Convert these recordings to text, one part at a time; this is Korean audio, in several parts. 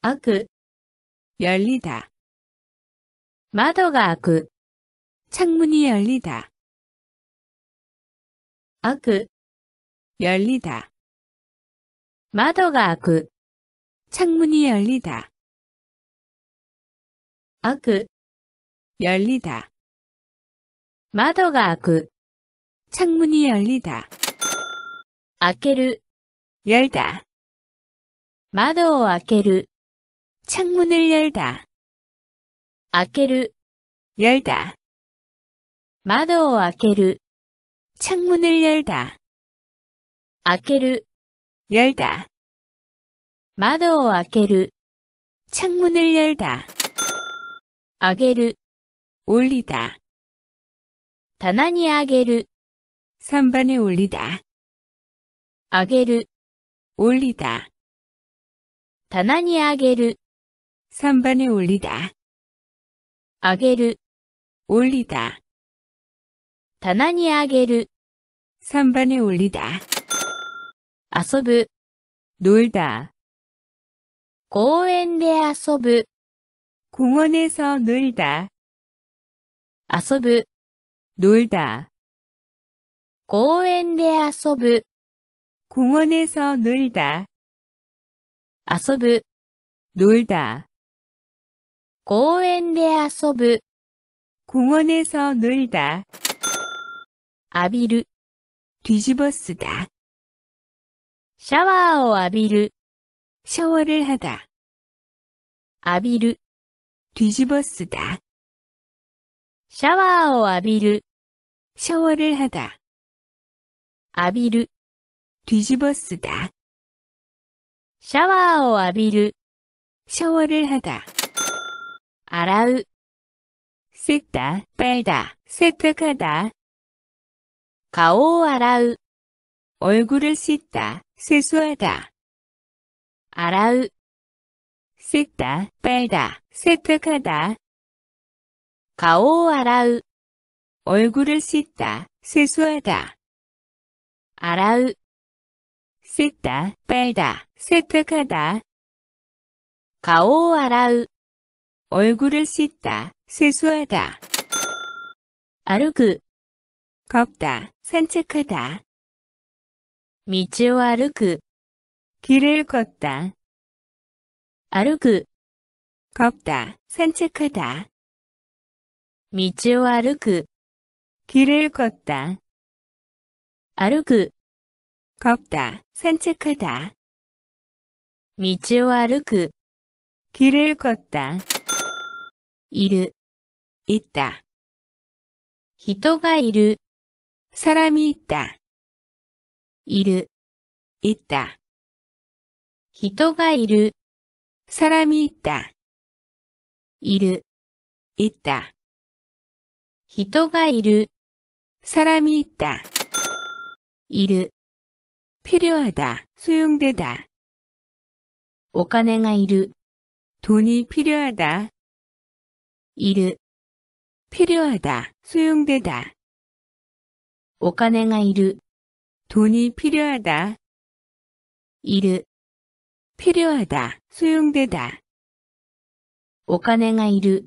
아크 그. 열리다 마더가 아크 그. 창문이 열리다 아크 그. 열리다 마더가 아크 창문이 열리다 아크 열리다 마더가 아크 창문이 열리다 아케르 열다 마더를 아케르 창문을 열다. 아케르 열다. 마도 아케르 창문을 열다. 아케르 열다. 마도 아케르 창문을 열다. 아게르 올리다. 다나니 아게르 선반에 올리다. 아게르 올리다. 다나니 아게르 3번에 올리다. 아게르 올리다. 다나니 아게르 3번에 올리다. 遊ぶ브 놀다. 공원에 아소브 공원에서 놀다. 아소브 놀다. 공원で遊ぶ브 공원에서 놀다. 아遊ぶ 놀다. 公園で遊ぶ。公園에서놀 다。 浴びる。뒤집어쓰 다。 シャワーを浴びる。シャワー를하 다。 浴びる。뒤집어쓰 다。 シャワーを浴びる。シャワー를하 다。 浴びる。뒤집어쓰 다。 シャワーを浴びる。シャワー를하 다。 알아우 씻다, 빨다, 세탁하다. 가오 알아우 얼굴을 씻다, 세수하다. 알아우 씻다, 빨다, 세탁하다. 가오 알아우 얼굴을 씻다, 세수하다. 알아우 씻다, 빨다, 세탁하다. 가오 알아우 얼굴을 씻다, 세수하다. 아르그 걷다, 산책하다. 미道 아르그 길을 걷다, 아르그 걷다, 산책하다. 미道 아르그 길을 걷다, 아르그 걷다, 산책하다. 미道 아르그 길을 걷다. いる。いた。人がいる。さらミいた。いる。いた。人がいる。さらミいた。いる。いた。人がいる。さらミいた。いる。필요하다수용되다お金がいる。돈이필요하다いる 필요하다, 소용되다. お金がいる 돈이 필요하다. いる 필요하다, 소용되다. お金がいる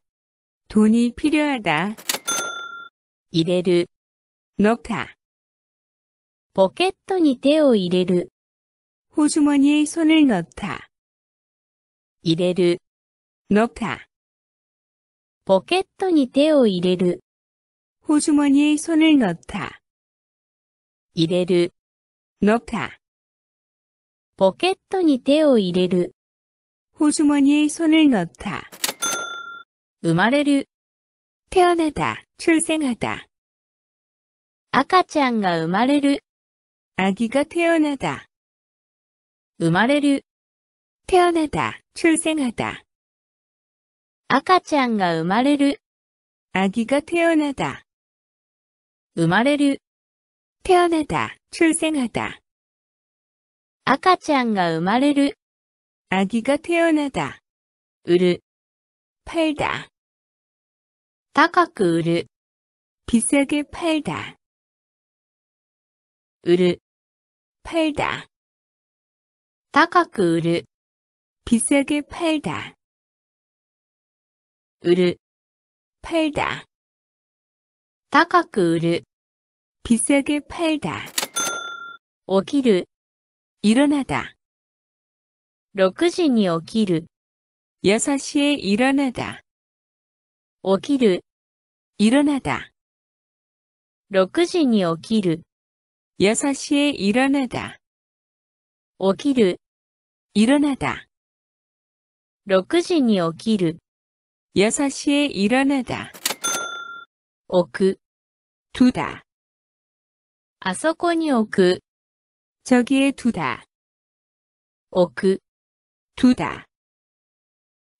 돈이 필요하다. 入れる 넣다. ポケットに手を入れる 호주머니에 손을 넣다. 入れる 넣다. ポケットに手を入れる。ホズマニエイソネル入れる。ノッタ。ポケットに手を入れる。ホズマニエイソネルノッ生まれる。テオナダ、チュルセ赤ちゃんが生まれる。アギがテオナダ。生まれる。テオナダ、チュルセ赤ちゃんが生まれる 아기가 태어나다, 生まれる 태어나다, 출생하다, 赤ちゃんが生まれる 아기가 태어나다, 売る 팔다, 高く売る 비싸게 팔다, 売る 팔다, 高く売る 비싸게 팔다, 売る。팔だ。高く売る。비싸게팔だ。起きる。色名だ。6時に起きる。優しい色名だ。起きる。일어나 다。 6時に起きる。優しい일어나 다。 起きる。일어나 다。 6時に起きる。優しい일어나 다。 起きる。일어나 다。 6時に起きる。 6시에 일어나다. 置く 두다. あそこに置く、 저기에 두다. 置く、 두다.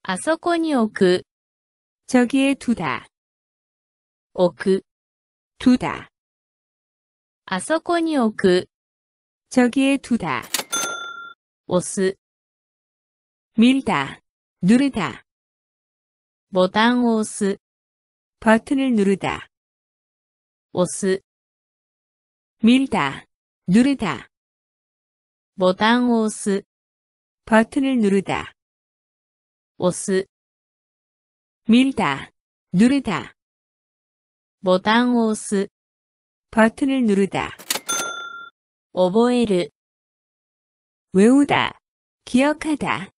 あそこに置く、 저기에 두다. 置く、 두다. あそこに置く、 저기에 두다. 押す、 밀다. 누르다. ボタン 오스 버튼을 누르다 오스 밀다 누르다 보단 오스 버튼을 누르다 오스 밀다 누르다 보단 오스 버튼을 누르다 오보에르 외우다 기억하다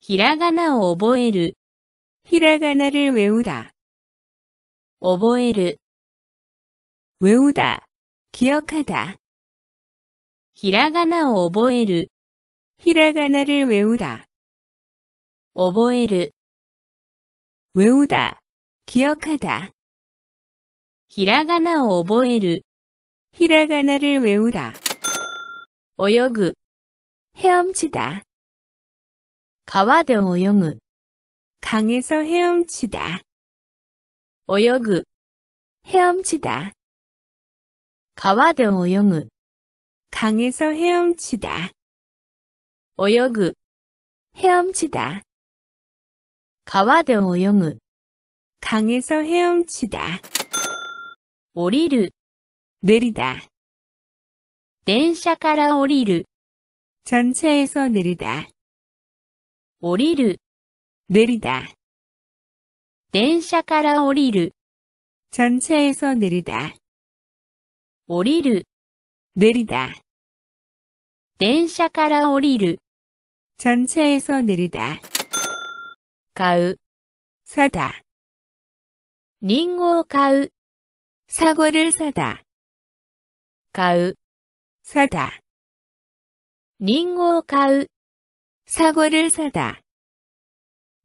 히라가나 오보에르 ひらがなを외우 다。 覚える。외우 다、 기억하 다。 ひらがなを覚える。ひらがなを외우 다。 覚える。외우 다、 기억하 다。 ひらがなを覚える。ひらがなを외우 다。 泳ぐ、헤엄치 다。 川で泳ぐ。 강에서 헤엄치다. 오여그 헤엄치다. 가와데 오여그 강에서 헤엄치다. 오여그 헤엄치다. 가와데 오여그 강에서 헤엄치다. 오리르 내리다. 電車から降りる 전차에서 내리다. 降りる내리다電車から降りる전차에서내리다降りる내리다電車から降りる전차에서내리다買う사다リンゴを買う사과를사다買う사다リンゴを買う사과를사다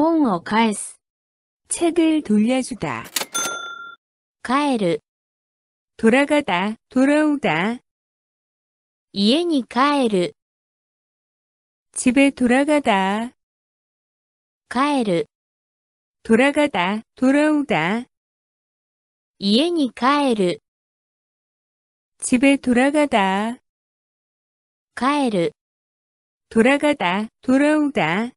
本を返す。 책을 돌려주다. 帰る. 돌아가다, 돌아오다. 家に帰る. 집에 돌아가다. 帰る. 돌아가다, 돌아오다. 家に帰る. 집에 돌아가다. 帰る. 돌아가다, 돌아오다.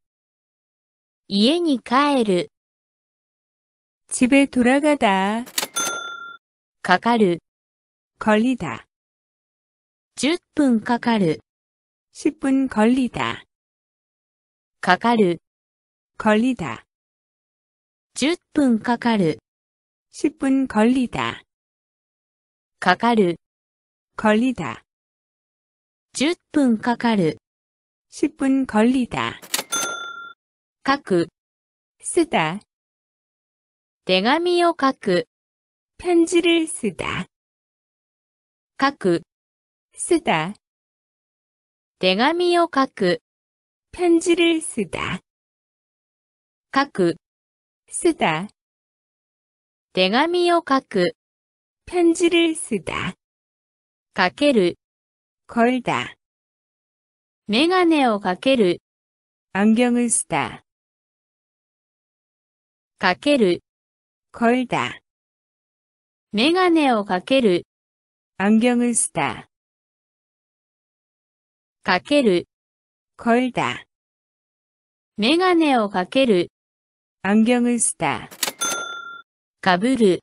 家に帰る。집에돌아가 다。 かかる。걸리 다。 10分かかる。10分걸리 다。 かかる。걸리 다。 10分かかる。10分걸리 다。 かかる。걸리 다。 10分かかる。10分걸리다 각く 쓰다 대가미요 각く 편지를 쓰다 각く 쓰다 대가미요 각く 편지를 쓰다 각く 쓰다 대가미요 각く 편지를 쓰다 가ける 걸다 메가네오 가ける 안경을 쓰다 かける 걸다 メガネをかける 안경을 쓰다 かける 걸다 メガネをかける 안경을 쓰다 かぶる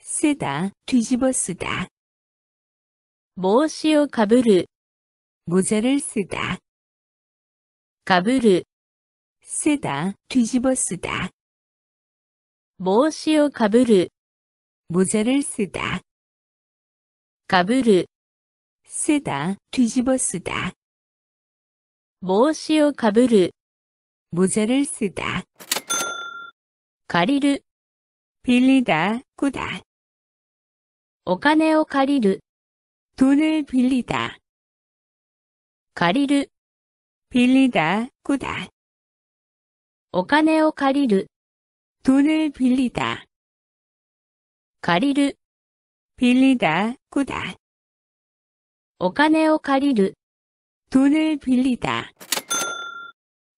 쓰다 뒤집어 쓰다 帽子をかぶる 모자를 쓰다 かぶる 쓰다 뒤집어 쓰다 무엇이요 가브르 모자를 쓰다 가브르 쓰다 뒤집어 쓰다 무엇이요 가브르 모자를 쓰다 가리르 빌리다 꾸다 오카네오 가리르 돈을 빌리다 가리르 빌리다 꾸다 오카네오 가리르 돈을 빌리다. 가리르 빌리다, 꾸다. 오카네오 가리르 돈을 빌리다.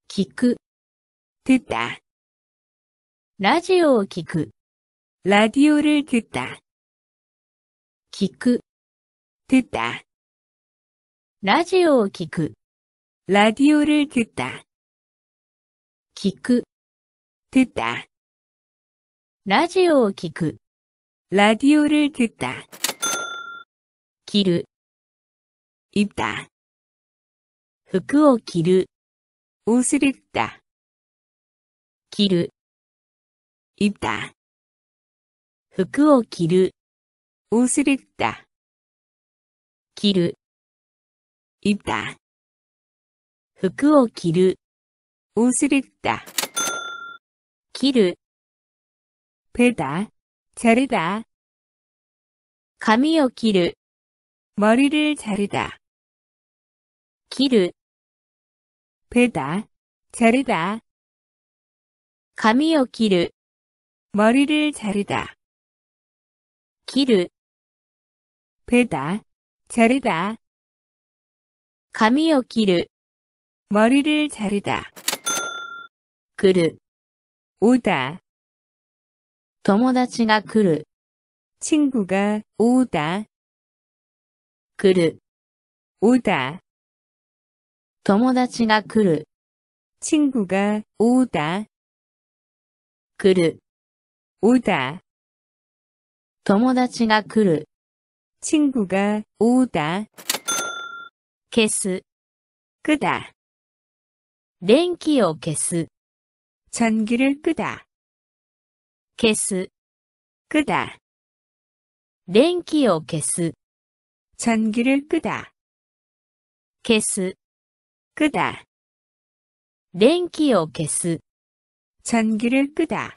기크 듣다. 라디오 기크 라디오를 듣다. 기크 듣다. 라디오 기크 라디오를 듣다. 기크 듣다. ラジオを聞く。ラディオ를듣 다。 着る。입 다。 服を着る。옷을입 다。 着る。입 다。 服を着る。옷을입 다。 着る。입 다。 服を着る。옷을입 다。 着る。 배다 자르다. 가미요 기르. 머리를 자르다. 기르. 배다 자르다. 가미요 기르. 머리를 자르다. 기르. 배다 자르다. 가미요 기르. 머리를 자르다. 그릇. 오다. 友達가 그르 친구가 오다 그르 오다 友達가 그르 친구가 오다 그르 오다 友達가 그르 친구가 오다 게스 끄다 電気を消す전기를 끄다 消す。끄다電気を消す。 전기를 끄다. 消す。 끄다. 電気を消す。 전기를 끄다.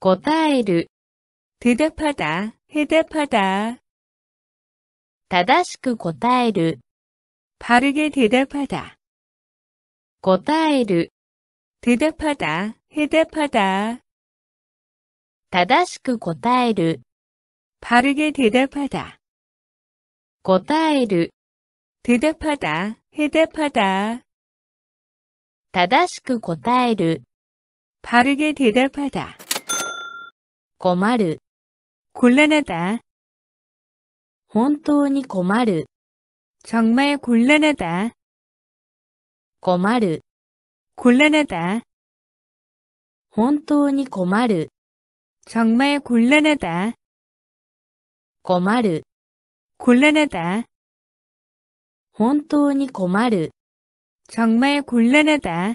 答える。 대답하다, 해답하다. 正しく答える。 바르게 대답하다. 答える。 대답하다, 해답하다. 正しく答える。 바르게 대답하다. 答える。 대답하다, 해답하다. 正しく答える。 바르게 대답하다. 困る。 곤란하다. 本当に困る。 정말 곤란하다. 困る。 곤란하다. 本当に困る。 정말 곤란하다. 고마르 곤란하다. 本当に고마る 정말 곤란하다.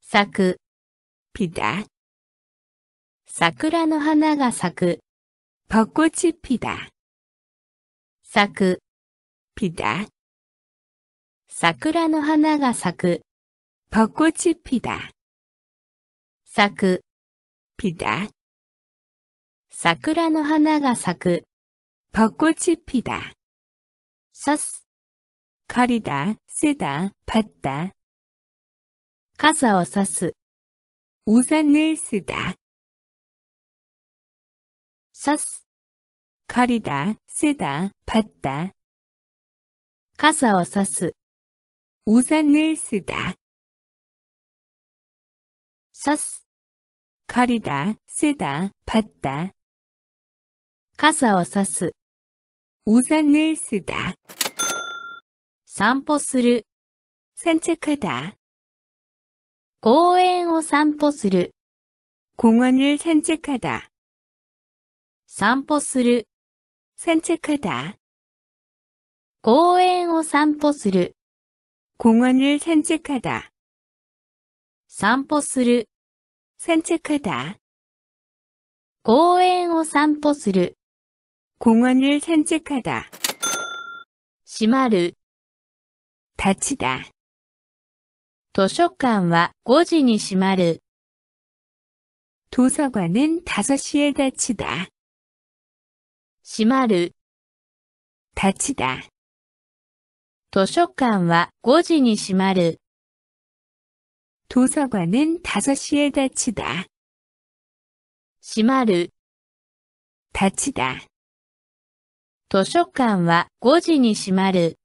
사크 피다. 사라桜 하나가 사크 벚꽃이 피다. 사크 피다. 사라桜 하나가 사크 벚꽃이 피다. 사크 피다. 사쿠라의 하나가 사쿠. 벚꽃이 피다. 서스. 가리다, 쓰다, 받다. 가사오 서스. 우산을 쓰다. 서스. 가리다, 쓰다, 받다. 가사오 서스. 우산을 쓰다. 서스. かりだ、せだ、ぱった。傘をさす。うさねすだ。散歩する。せん策かだ。公園を散歩する。公園を散策하 다。 散歩する。散策하 다。 公園を散歩する。公園せ散策하 다。 散歩する。 산책하다. 公園を散歩する。 공원을 산책하다. 閉まる。 닫히다. 図書館は5時に閉まる。 도서관은 5시에 닫히다. 閉まる。 닫히다. 図書館は5時に閉まる。 도서관은다섯시에닫히다閉まる、닫히다図書館は5時に閉まる、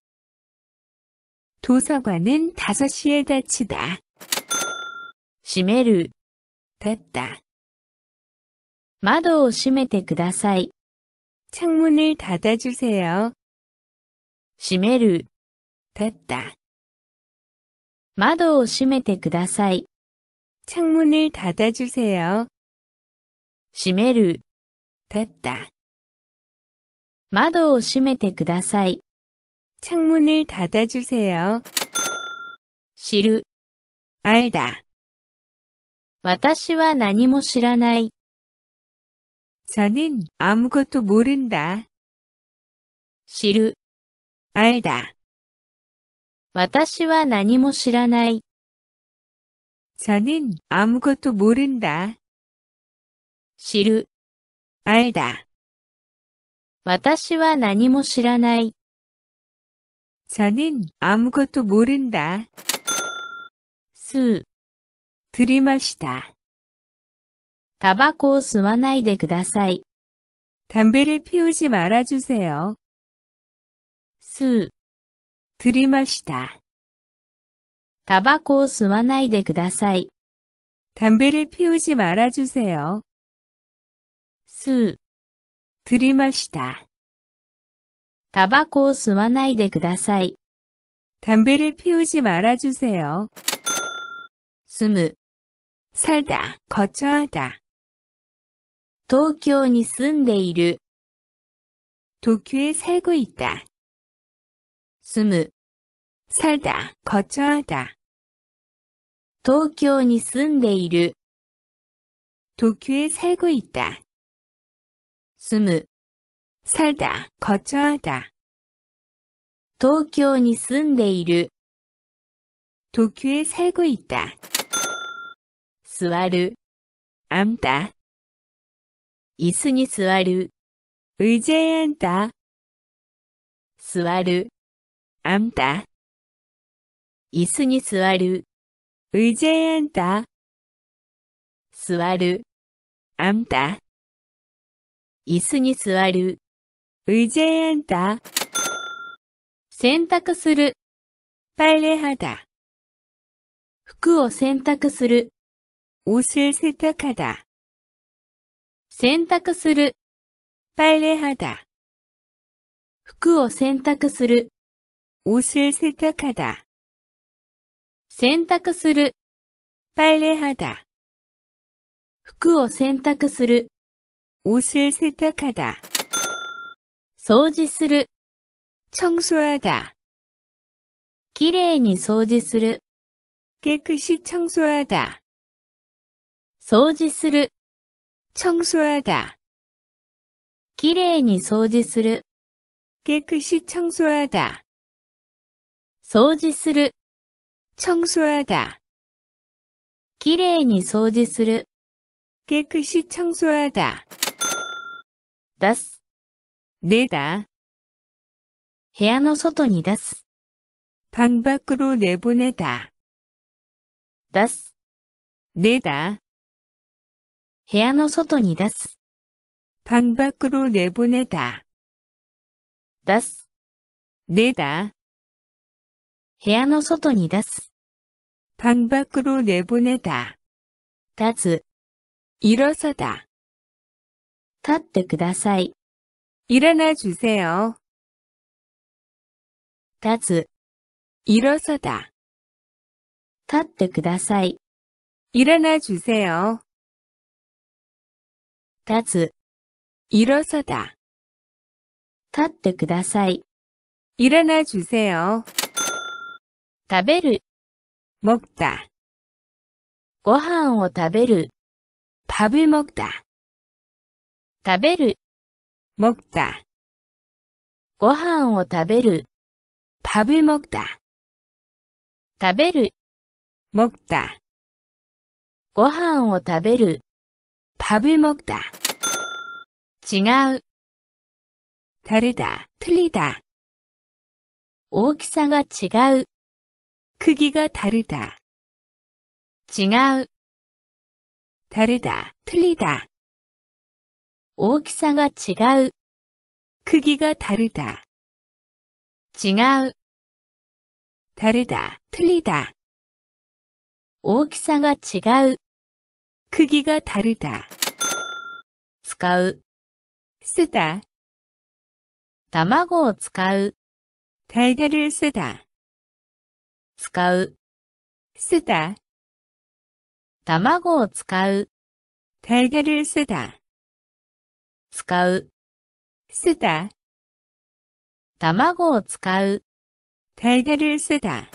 도서관은다섯시에닫히다閉める、닫다窓を閉めてください、창문을닫아주세요閉める、닫다窓を閉めてください。창문을닫아주세 요。 閉める。닫 다。 窓を閉めてください。창문을닫아주세 요。 知る。알 다。 私は何も知らない。저는아무것도모른 다。 知る。알 다。 私は何も知らない。자는아무것도모른 다。 知る。알 다。 私は何も知らない。자는아무것도모른 다。 すう。吸りました。タバコを吸わないでください。담배를피우지말아주세 요。 すう。 들이마시다. タバコを吸わないでください. 담배를 피우지 말아주세요. 吸う. 들이마시다. タバコを吸わないでください. 담배를 피우지 말아주세요. 住む. 살다, 거처하다. 東京に住んでいる. 도쿄에 살고 있다. 住む。살 다、 거처하 다。 東京に住んでいる。東京에살고있 다。 住む。살 다、 거처하 다。 東京に住んでいる。東京에살고있 다。 座る。앉 다。 椅子に座る。의자에앉다座る。あんた。椅子に座る。의자에あんた。座る。あんた。椅子に座る。의자에あんた。洗濯する。빨래하 다。 服を洗濯する。옷을세탁하 다。 洗濯する。빨래하 다。 服を洗濯する。 옷을 세탁하다. 세탁する 빨래하다. 服を洗濯する 옷을 세탁하다. 掃除する 청소하다. きれいに掃除する 깨끗이 청소하다. 掃除する 청소하다. きれいに掃除する 깨끗이 청소하다. 掃除する 청소하다 きれいに掃除する 깨끗이 청소하다 出す 내다 部屋の外に出す방 밖으로 내보내다 出す 내다 部屋の外に出す방 밖으로 내보내다 出す 내다 部屋の外に出す。방밖으로내보내다立つ、일어서다立ってください。일어나주세요立つ、일어서다立ってください。일어나주세요立つ、일어서다立ってください。일어나주세요食べる。먹 다。 ご飯を食べる。밥을먹 다。 食べる。먹 다。 ご飯を食べる。밥을먹 다。 食べる。먹 다。 ご飯を食べる。밥을먹 다。 違う。다르 다、 틀리 다。 大きさが違う。 크기가 다르다. 違う 다르다, 틀리다. 大きさが違う 크기가 다르다, 違う 다르다, 틀리다. 大きさが違う 크기가 다르다, 使う 쓰다, 卵を使う 달걀을 쓰다, 使う。쓰다卵を使う。달걀을쓰다使う。쓰다卵を使う。달걀을쓰다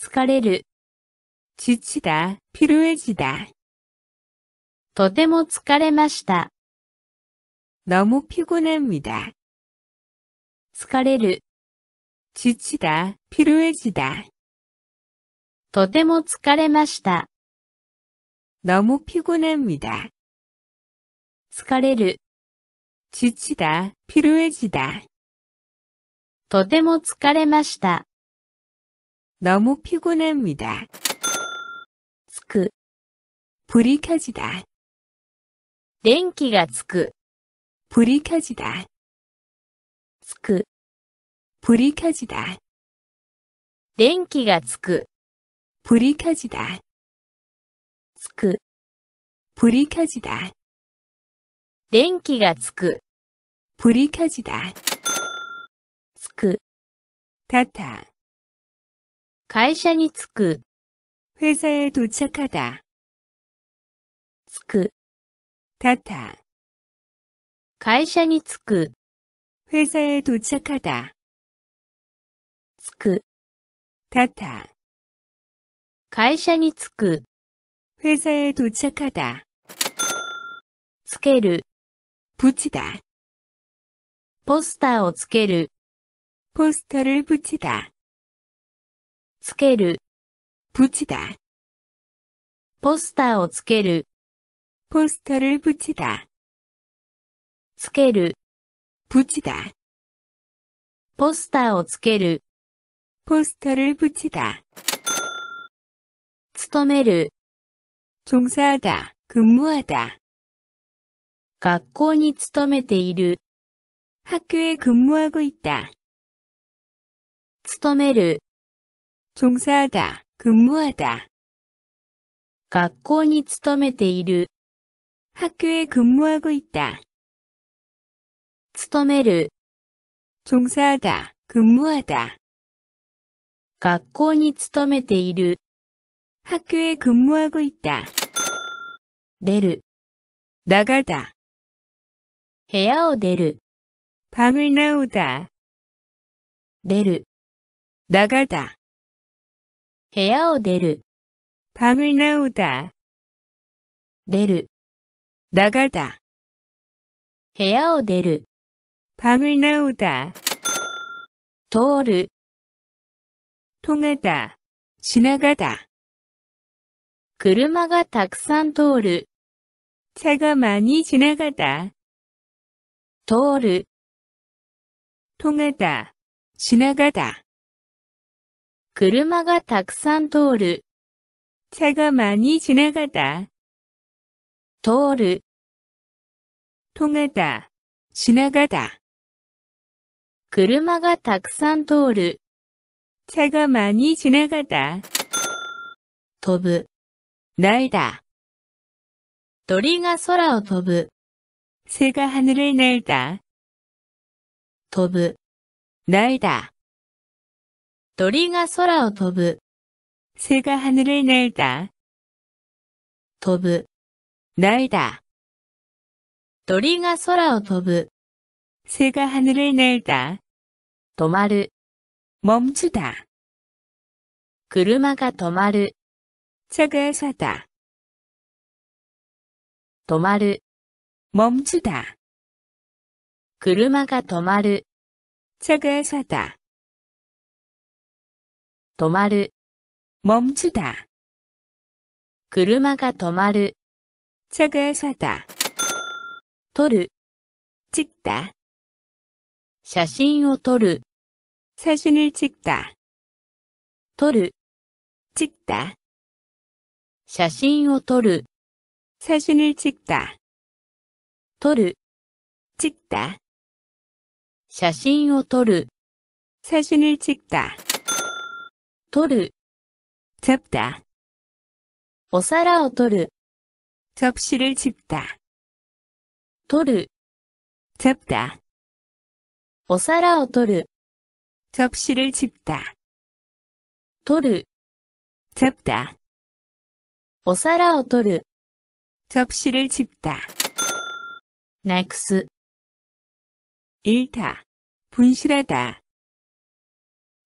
疲れる。지치 다、 피로해지 다。 とても疲れました。너무피곤합니 다。 疲れる。지치다필요해지다とても疲れました。너무피곤합니다疲れる。지치다필요해지다とても疲れました。너무피곤합니다つく。불이켜지다電気がつく。불이켜지다つく。불이켜지다電気がつく、불이켜지다つく、불이켜지다電気がつく、불이켜지다つく、닫다会社につく、회사에도착하다つく、닫다会社につく、회사에도착하다つく。たた。会社に着く。회사へ도착하 다。 つける。붙ちだ。ポスターをつける。ポスタ를붙ちだ。つける。붙ちだ。ポスターをつける。ポスタ를붙ちだ。つける。붙ちだ。ポスターをつける。 포스터를 붙이다. 勤める 종사하다, 근무하다. 学校に勤めている 학교에 근무하고 있다. 勤める 종사하다, 근무하다. 学校に勤めている 학교에 근무하고 있다. 勤める 종사하다, 근무하다. 学校に勤めている。学校へ근무하고있 다。 出る。나가 다。 部屋を出る。방을ナウタ。出る。나가 다。 部屋を出る。방을ナウタ。出る。나가 다。 部屋を出る。방을ナウタ。通る。통하다지나가다車がたくさん通る。차가많이지나가다通る통하다지나가다車がたくさん通る。차가많이지나가다通る통하다지나가다車がたくさん通る。차가많이지나가다飛ぶ날다鳥が空を飛ぶ새가하늘을날다飛ぶ날다鳥が空を飛ぶ새가하늘을날다飛ぶ날다鳥が空を飛ぶ새가하늘을날다止まる멈추다車が止まる。차가서다止まる。멈추다車が止まる。차가서다止まる。멈추다車が止まる。차가서다撮る。찍다写真を撮る。写真을찍다撮る찍다写真を撮る写真을찍다撮る찍다写真を撮る写真을찍다撮る잡다お皿を取る、접시를집다撮る、잡다お皿を取る。 접시를 집다. 取る、 잡다. お皿を取る、 접시를 집다. なく 잃다. 분실하다.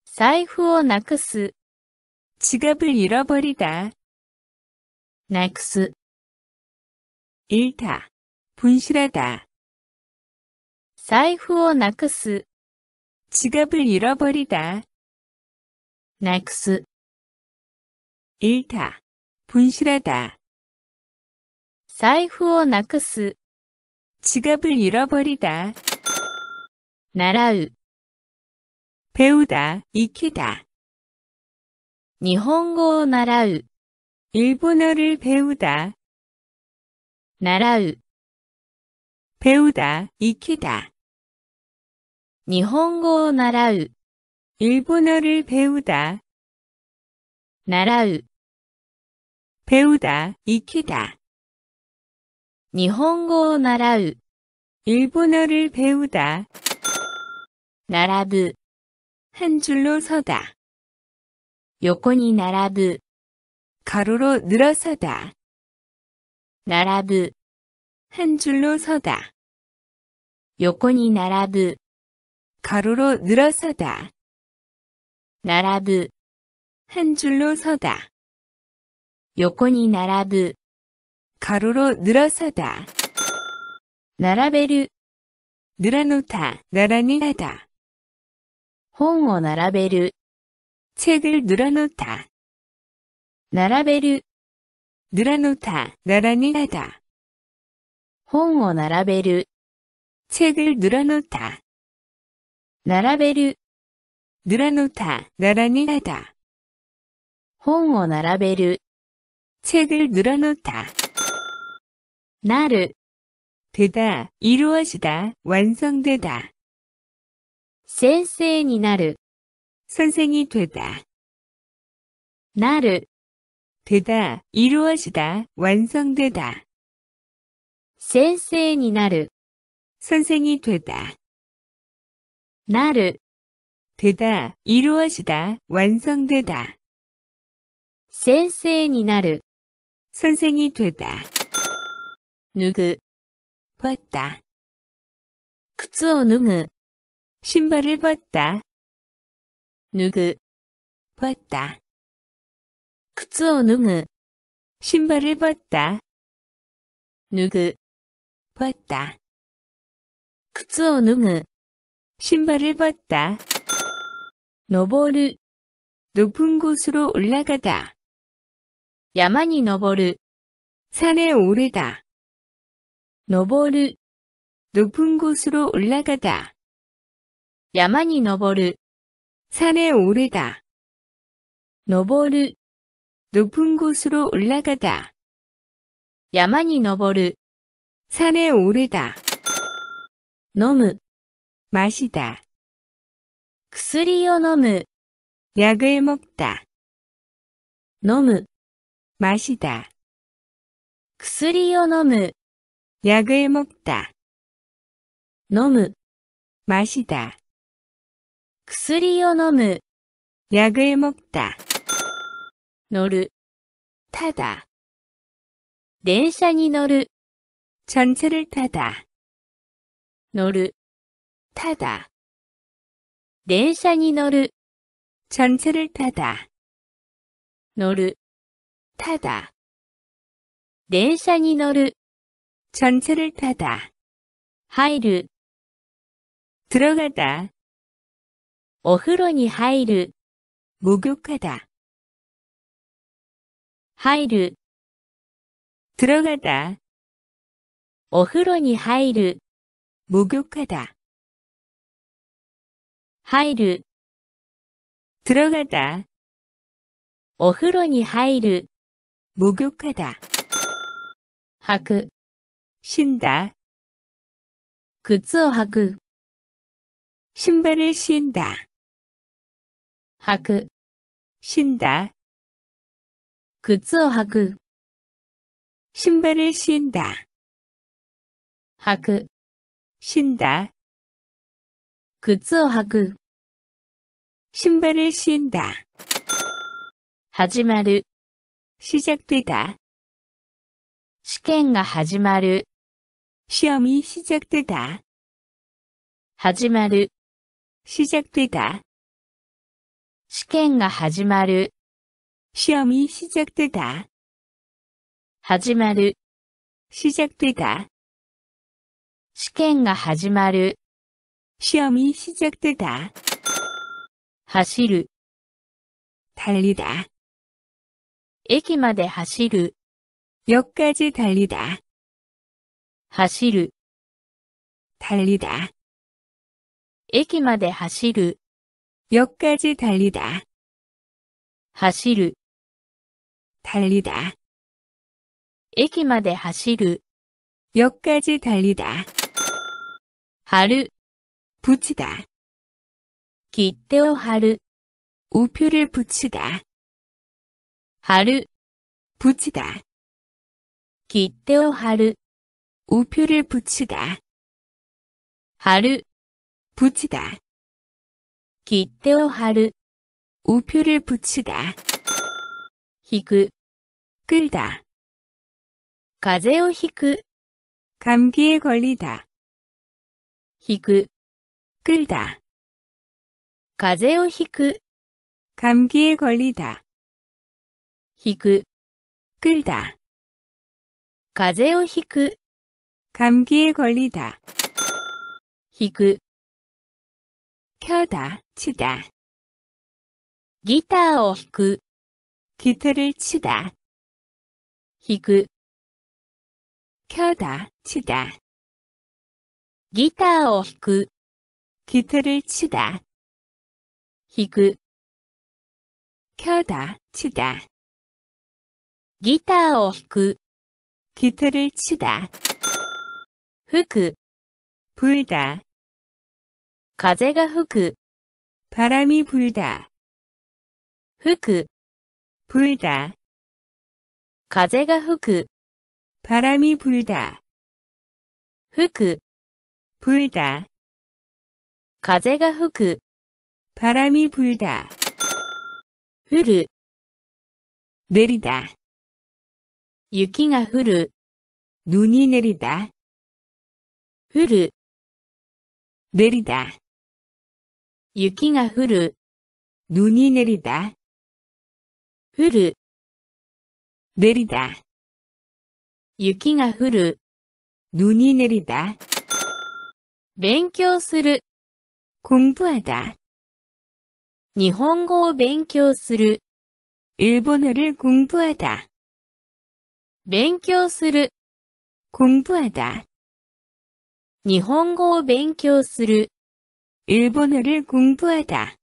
財布をなくす、 지갑을 잃어버리다. なくす、 잃다. 분실하다. 財布をなくす、 지갑을 잃어버리다. 넥스 잃다. 분실하다. 사이후오 나크스 지갑을 잃어버리다. 나라우 배우다, 익히다. 일본어 나라우 일본어를 배우다. 나라우 배우다, 익히다. 일본어 나라우 일본어를 배우다 나라우 배우다 익히다 일본어 나라우 일본어를 배우다 나라부 한 줄로 서다 요코니 나라부 가로로 늘어서다 나라부 한 줄로 서다 요코니 나라부 가로로 늘어서다. 나라브 한 줄로 서다. 요코니 나라브 가로로 늘어서다. 나라베르 늘어놓다, 나란히 하다. 홍어 나라베르 책을 늘어놓다. 나라베르 늘어놓다, 나란히 하다. 홍어 나라베르 책을 늘어놓다. 並べる 늘어놓다, 나란히 하다. 本を並べる 책을 늘어놓다. なる 되다, 이루어지다, 완성되다. 先生になる 선생이 되다. なる 되다, 이루어지다, 완성되다. 先生になる 선생이 되다. 나르 되다, 이루어지다, 완성되다. 센세이 나르 선생이 되다. 누구 벗다. 靴を 누구 신발을 벗다. 누구 벗다. 靴を 누구 신발을 벗다. 누구 벗다. 靴を누ぐ 신발을 벗다. 너버르 높은 곳으로 올라가다. 야만이 너버르 산에 오르다. 너버르 높은 곳으로 올라가다. 야만이 너버르 산에 오르다. 너버르 높은 곳으로 올라가다. 야만이 너버르 산에 오르다. 너무 마시다薬を飲む、약을먹다飲む、마시다薬を飲む、약을먹다飲む、마시다薬を飲む、약을먹다乗る、타다電車に乗る、전철을타다乗る。ただ。電車に乗る。전철를타 다。 乗る。ただ。電車に乗る。전철을타 다。 入る。들어가 다。 お風呂に入る。목욕하 다。 入る。들어가 다。 お風呂に入る。목욕하 다。 入る 들어가다 お風呂に入る 목욕하다 履く 신다 靴を履く 신발을 신다 履く 신다 靴を履く 신발을 신다 履く 신다 靴を履く。신발을신 다。 始まる。시작되 다。 試験が始まる。시험이시작되 다。 始まる。시작되 다。 試験が始まる。시험이시작되 다。 始まる。시작되 다。 試験が始まる。시험이시작되다走る달리다駅まで走る역까지달리다走る달리다駅まで走る역까지달리다走る달리다駅まで走る역까지달리다春 붙이다. 기때오 하루. 우표를 붙이다. 하루. 붙이다. 기때오 하루. 우표를 붙이다. 하루. 붙이다. 기때오 하루. 우표를 붙이다. 히그. 끌다. 가제오 히그. 감기에 걸리다. 히그. 끌다. 가제오 히크. 감기에 걸리다. 히크. 끌다. 가제오 히크. 감기에 걸리다. 히크. 켜다, 치다. 기타오 히크. 기타를 치다. 히크. 켜다, 치다. 기타오 히크. 기타를 치다 히그 켜다 치다 기타를 히그 기타를 치다 후크 불다 가제가 후크 바람이 불다 후크 불다 가제가 후크 바람이 불다 후크 불다 風が吹く。바람이불 다。 降る。내리 다。 雪が降る。눈이내리 다。 降る。내리 다。 雪が降る。눈이내리 다。 降る。내리 다。 雪が降る。눈이내리 다。 勉強する。공부하다日本語を勉強する。일본어를공부하다勉強する。공부하다日本語を勉強する。일본어를공부하다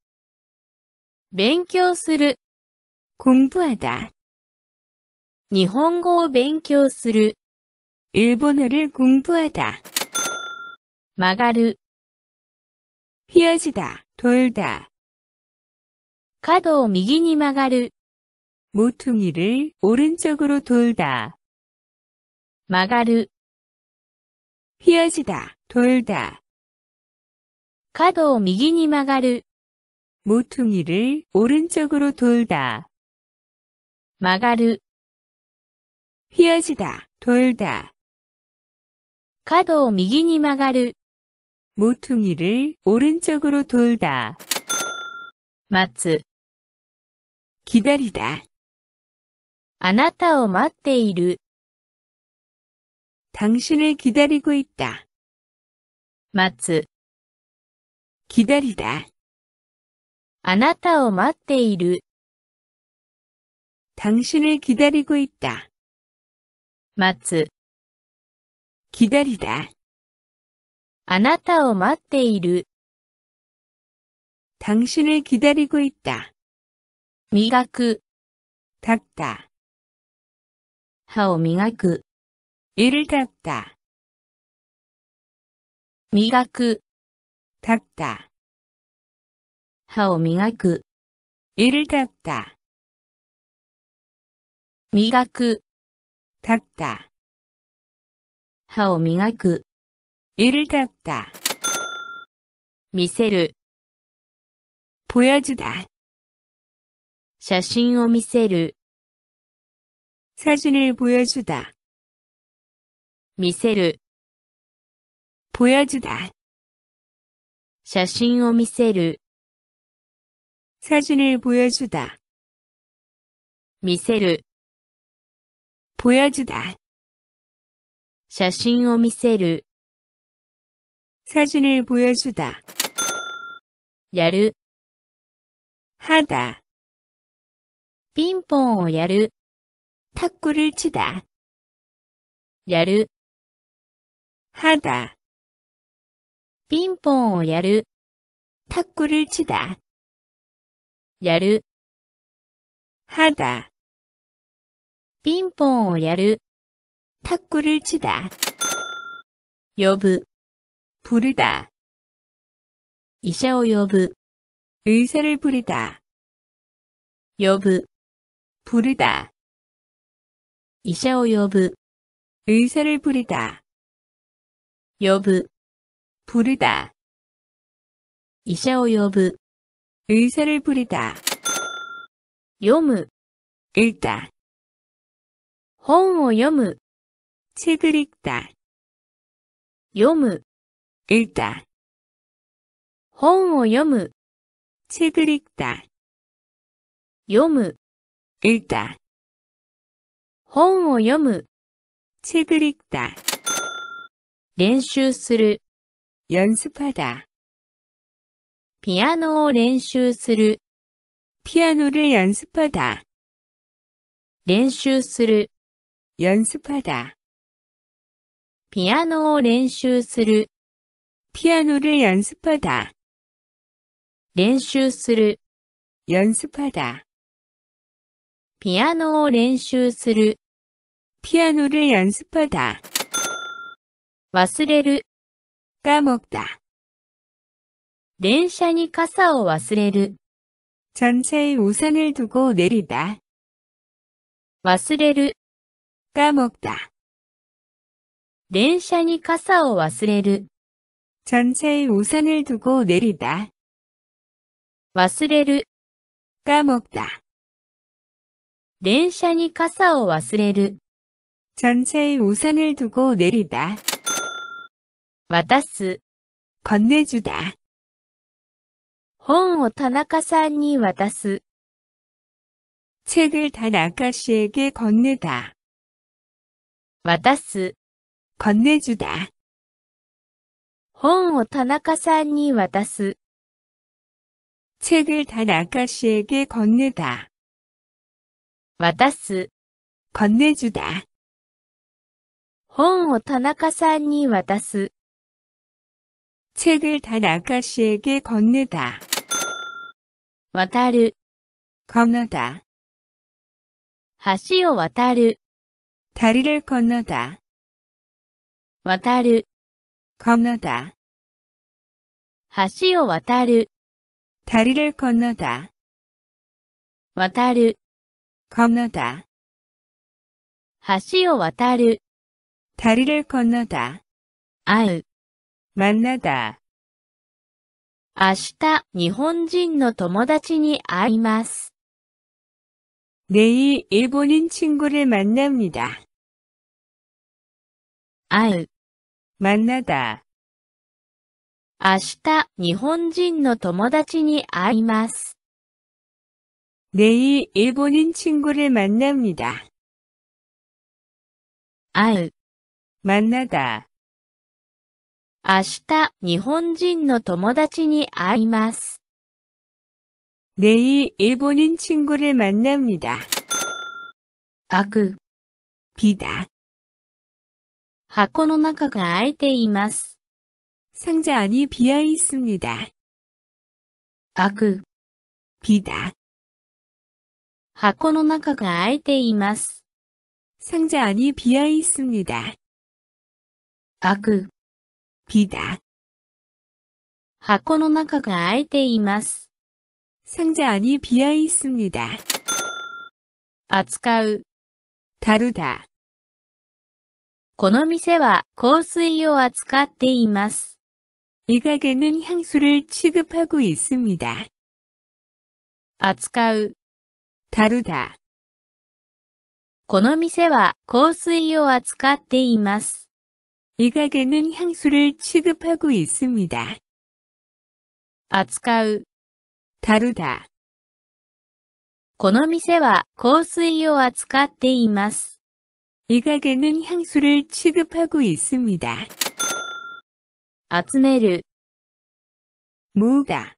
勉強する。공부하다日本語を勉強する。일본어를공부하다曲がる。 휘어지다, 돌다. 角を右に曲がる、 모퉁이를 오른쪽으로 돌다, 曲がる、 휘어지다, 돌다. 角を右に曲がる、 모퉁이를 오른쪽으로 돌다, 曲がる、 휘어지다, 돌다. 角を右に曲がる。 모퉁이를 오른쪽으로 돌다. 마츠. 기다리다. あなたを待っている. 당신을 기다리고 있다. 마츠. 기다리다. あなたを待っている. 당신을 기다리고 있다. 마츠. 기다리다. あなたを待っている。당신을기다리고있 다。 磨く。닦 다。 歯を磨く。이를닦 다。 磨く。닦 다。 歯を磨く。이를닦 다。 磨く。닦 다。 歯を磨く。 예를 닦다. 미세르 보여주다. 写真を見せる 사진을 보여주다. 미세르 보여주다. 写真を見せる 사진을 보여주다. 미세르 보여주다. 写真を見せる 사진을 보여주다. 야르 하다. 빈뽕 야르 탁구를 치다. 야르 하다. 빈뽕 야르 탁구를 치다. 야르 하다. 빈뽕 야르 탁구를 치다. 여부 부르다. 이샤오 여부 의사를 부르다. 여부 부르다. 이샤오 여부 의사를 부르다. 여부 부르다. 이샤오 여부 의사를 부르다. 요무 읽다. 혼을 요무 책을 읽다. 요무 읽다 本を読む 책을 읽다 読む 읽다 本を読む 책을 읽다 練習する 연습하다 피아노 練習する 피아노를 연습하다 練習する 연습하다 피아노 練習する 피아노를 연습하다. 練習する、 연습하다. ピアノを練習する、 피아노를 연습하다. 忘れる、 까먹다. 電車に傘を忘れる、 전차에 우산을 두고 내리다. 忘れる、 까먹다. 電車に傘を忘れる。 전차의 우산을 두고 내리다. 와스레르 까먹다. 렌電車に傘を忘れる.전차의 우산을 두고 내리다. 와다스 건네주다. 本を田中さんに渡す. 책을 다나카 씨에게 건네다. 와다스 건네주다. 本を田中さんに渡す。책을田中씨에게건네 다。 渡す。건네주 다。 本を田中さんに渡す。책을田中씨에게건네 다。 渡る。건너 다。 橋を渡る。다리를건너 다。 渡る。건너다橋を渡る다리를건너다渡る건너다橋を渡る다리를건너다会う만나다明日、日本人の友達に会います。내일일본인친구를만납니다会う 만나다 明日、日本人の友達に会います。 내일 일본인 친구를 만납니다. 아유 만나다 明日日本人の友達に会います. 내일 일본인 친구를 만납니다. 아그 비다 箱の中が開いています。상자안이비어있습니 다。 開く。비 다。 箱の中が開いています。상자안이비어있습니 다。 開く。비 다。 箱の中が開いています。상자안이비어있습니 다。 扱う。다루다この店は香水を扱っています。이가게는향수를취급하고있습니 다。 扱う。다루 다。 この店は香水を扱っています。이가게는향수를취급하고있습니 다。 扱う。다루 다。 この店は香水を扱っています。이 가게는 향수를 취급하고 있습니다. 아츠메르 모다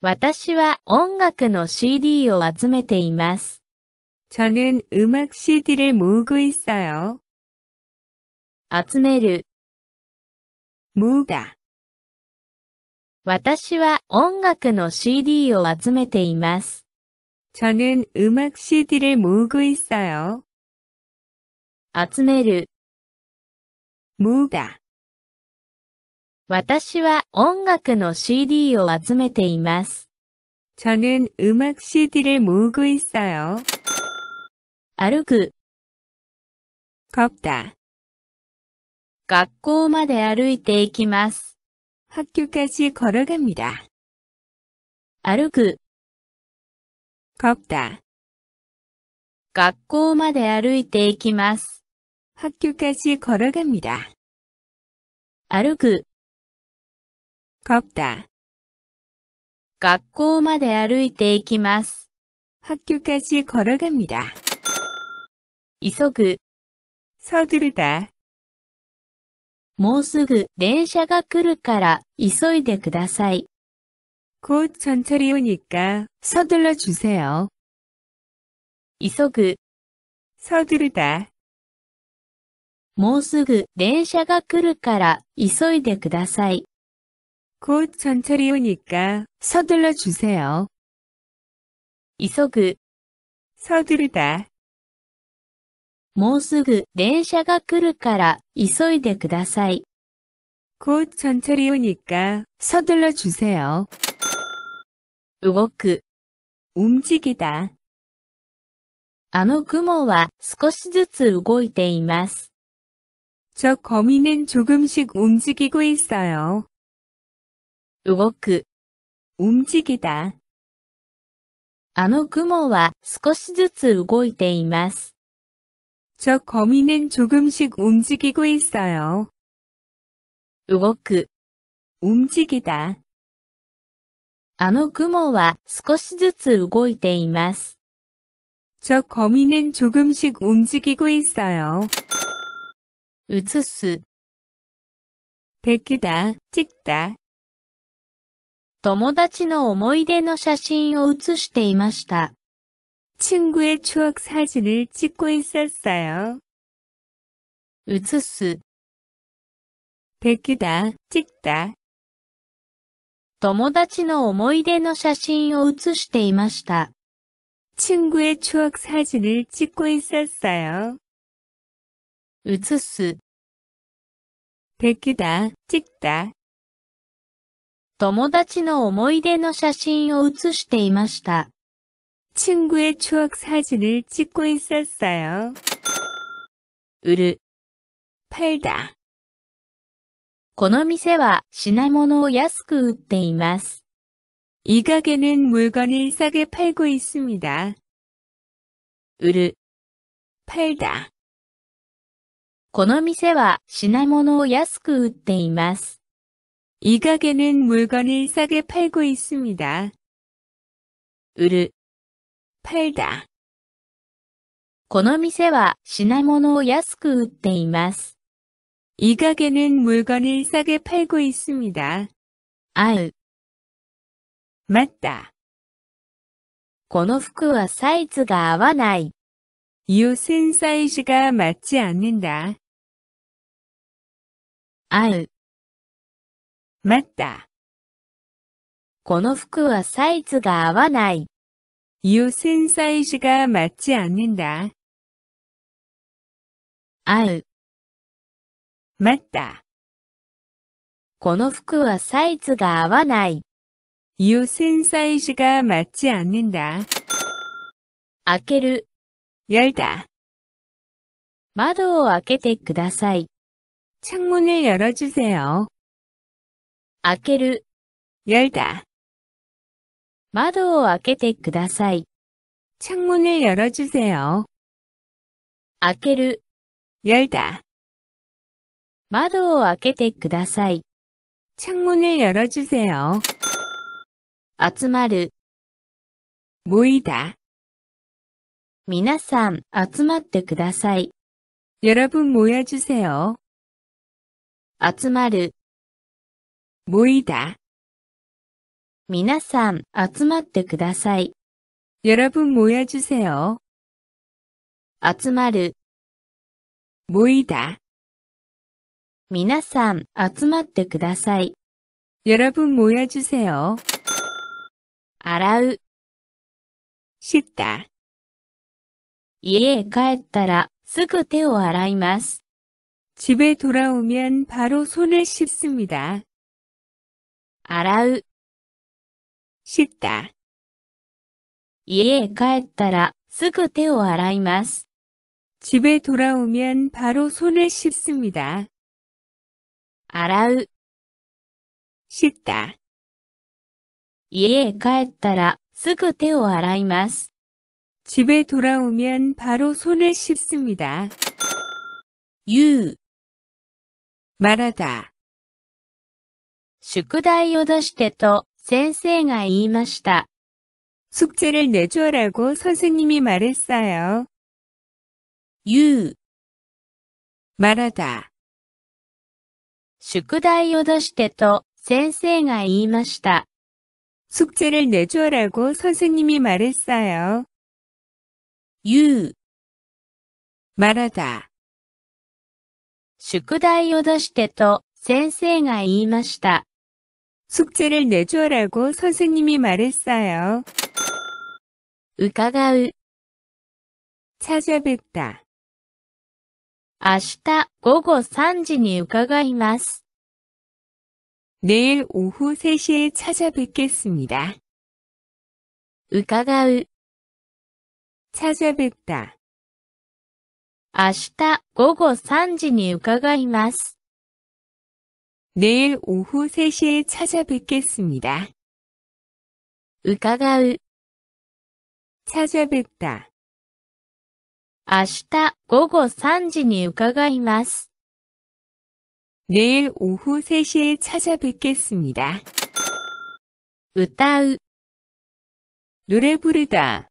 私は音楽のCDを集めています. 저는 음악 CD를 모으고 있어요. 集める 모으다 私は音楽のCDを集めています. 저는 음악 CD를 모으고 있어요. 集める。ムだ。私は音楽の CD を集めています。저는음악 CD 를모으고있어요歩く걷다学校まで歩いていきます。학교까지걸어갑니 다。 歩く걷다学校まで歩いていきます。 학교까지 걸어갑니다. 아르그 걷다. 学校まで歩いていきます。 학교까지 걸어갑니다. 이急ぐ、 서두르다. もうすぐ電車が来るから急いでください。곧 전철이 오니까 서둘러 주세요. 急ぐ、 서두르다. もうすぐ電車が来るから急いでください。곧전철이오니까서둘러주세 요。 急ぐ。서두르 다。 もうすぐ電車が来るから急いでください。곧전철이오니까서둘러주세요動く。움직이 다。 あの雲は少しずつ動いています。저 거미는 조금씩 움직이고 있어요. 動く 움직이다. あの雲は少しずつ動いています。저 거미는 조금씩 움직이고 있어요. 動く。 움직이다. あの雲は少しずつ動いています。저 거미는 조금씩 움직이고 있어요. 映す。베だ、ち찍다友達の思い出の写真を写していました。친구의추억사진을찍고있었어요写す。베끼다찍 다。 友達の思い出の写真を写していました。친구의추억사진을찍고있었어요写す。베끼다찍다友達の思い出の写真を写していました。친구의추억사진을찍고있었어요売る팔다この店は品物を安く売っています。이가게는물건을싸게팔고있습니다売る팔다この店は品物を安く売っています。이가게는물건을싸게팔고있습니 다。 売る。팔 다。 この店は品物を安く売っています。이가게는물건을싸게팔고있습니 다。 あう。맞 다。 この服はサイズが合わない。이옷은사이즈가맞지않는다会う。待った。この服はサイズが合わない。優先サイズが맞지않는 다。 会う。待った。この服はサイズが合わない。優先サイズが맞지않는 다。 開ける。열 다。 窓を開けてください。 창문을 열어주세요. 開ける、 열다. 窓を開けてください。 창문을 열어주세요. 開ける、 열다. 窓を開けてください。 창문을 열어주세요. 集まる、 모이다. 皆さん、集まってください。 여러분 모여주세요. 集まる。いだ。み皆さん、集まってください。여러분모여주세 요。 集まる。いだ。み皆さん、集まってください。여러분모여주세 요。 洗う。씻 다。 家へ帰ったら、すぐ手を洗います。 집에 돌아오면 바로 손을 씻습니다. 洗우 씻다. 家へ帰っ라 쓰고 ぐ오を라います 집에 돌아오면 바로 손을 씻습니다. 洗우 씻다. 家へ帰っ라 쓰고 ぐ오を라います 집에 돌아오면 바로 손을 씻습니다. 유 말하다. 宿題を出してと先生が言いました。 숙제를 내주라고 선생님이 말했어요. 유 말하다. 宿題を出してと先生が言いました. 숙제를 내주라고 선생님이 말했어요. 유 말하다. 宿題を出してと先生が言いました。숙제를내주어라고선생님이말했어요伺う。찾아뵙 다。 明日午後3時に伺います。내일오후3시에찾아뵙겠습니 다。 伺う。찾아뵙다 明日午後3時に伺います。 내일 오후 3시에 찾아뵙겠습니다. 伺う 찾아뵙다. 明日午後3時に伺います。 내일 오후 3시에 찾아뵙겠습니다. 歌う 노래 부르다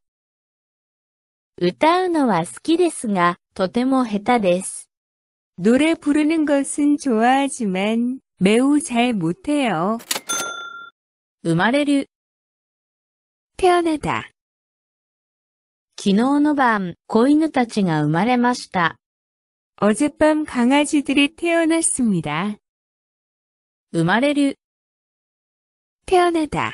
歌うのは好きですが、とても下手です。노래부르는것은좋아하지만매우잘못해요生まれる태어나다昨日の晩、子犬たちが生まれました。어젯밤강아지들이태어났습니다生まれる태어나다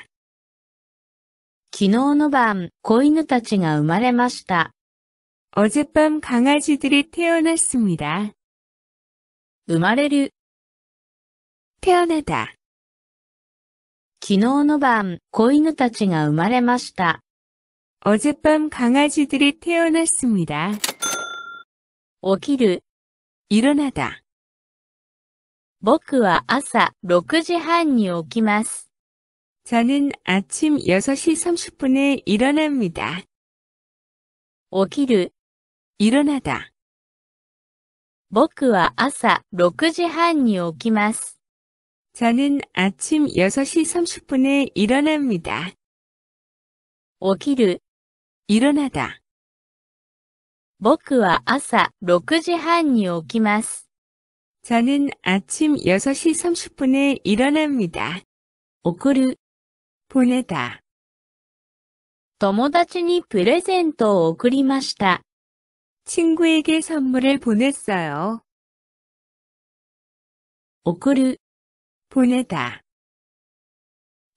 昨日の晩、子犬たちが生まれました。어젯밤강아지들이태어났습니다生まれる태어나다昨日の晩、子犬たちが生まれました。어젯밤강아지들이태어났습니다起きる일어나다僕は朝6時半に起きます。저는아침6시30분에일어납니다起きる일어나다僕は朝6時半に起きます。저는아침6 30분에일어납니다起きる일어나다僕は朝6時半に起きます。저는아침6 30분에일어납니다送る보내다友達にプレゼントを送りました。 친구에게 선물을 보냈어요. 送る、 보내다,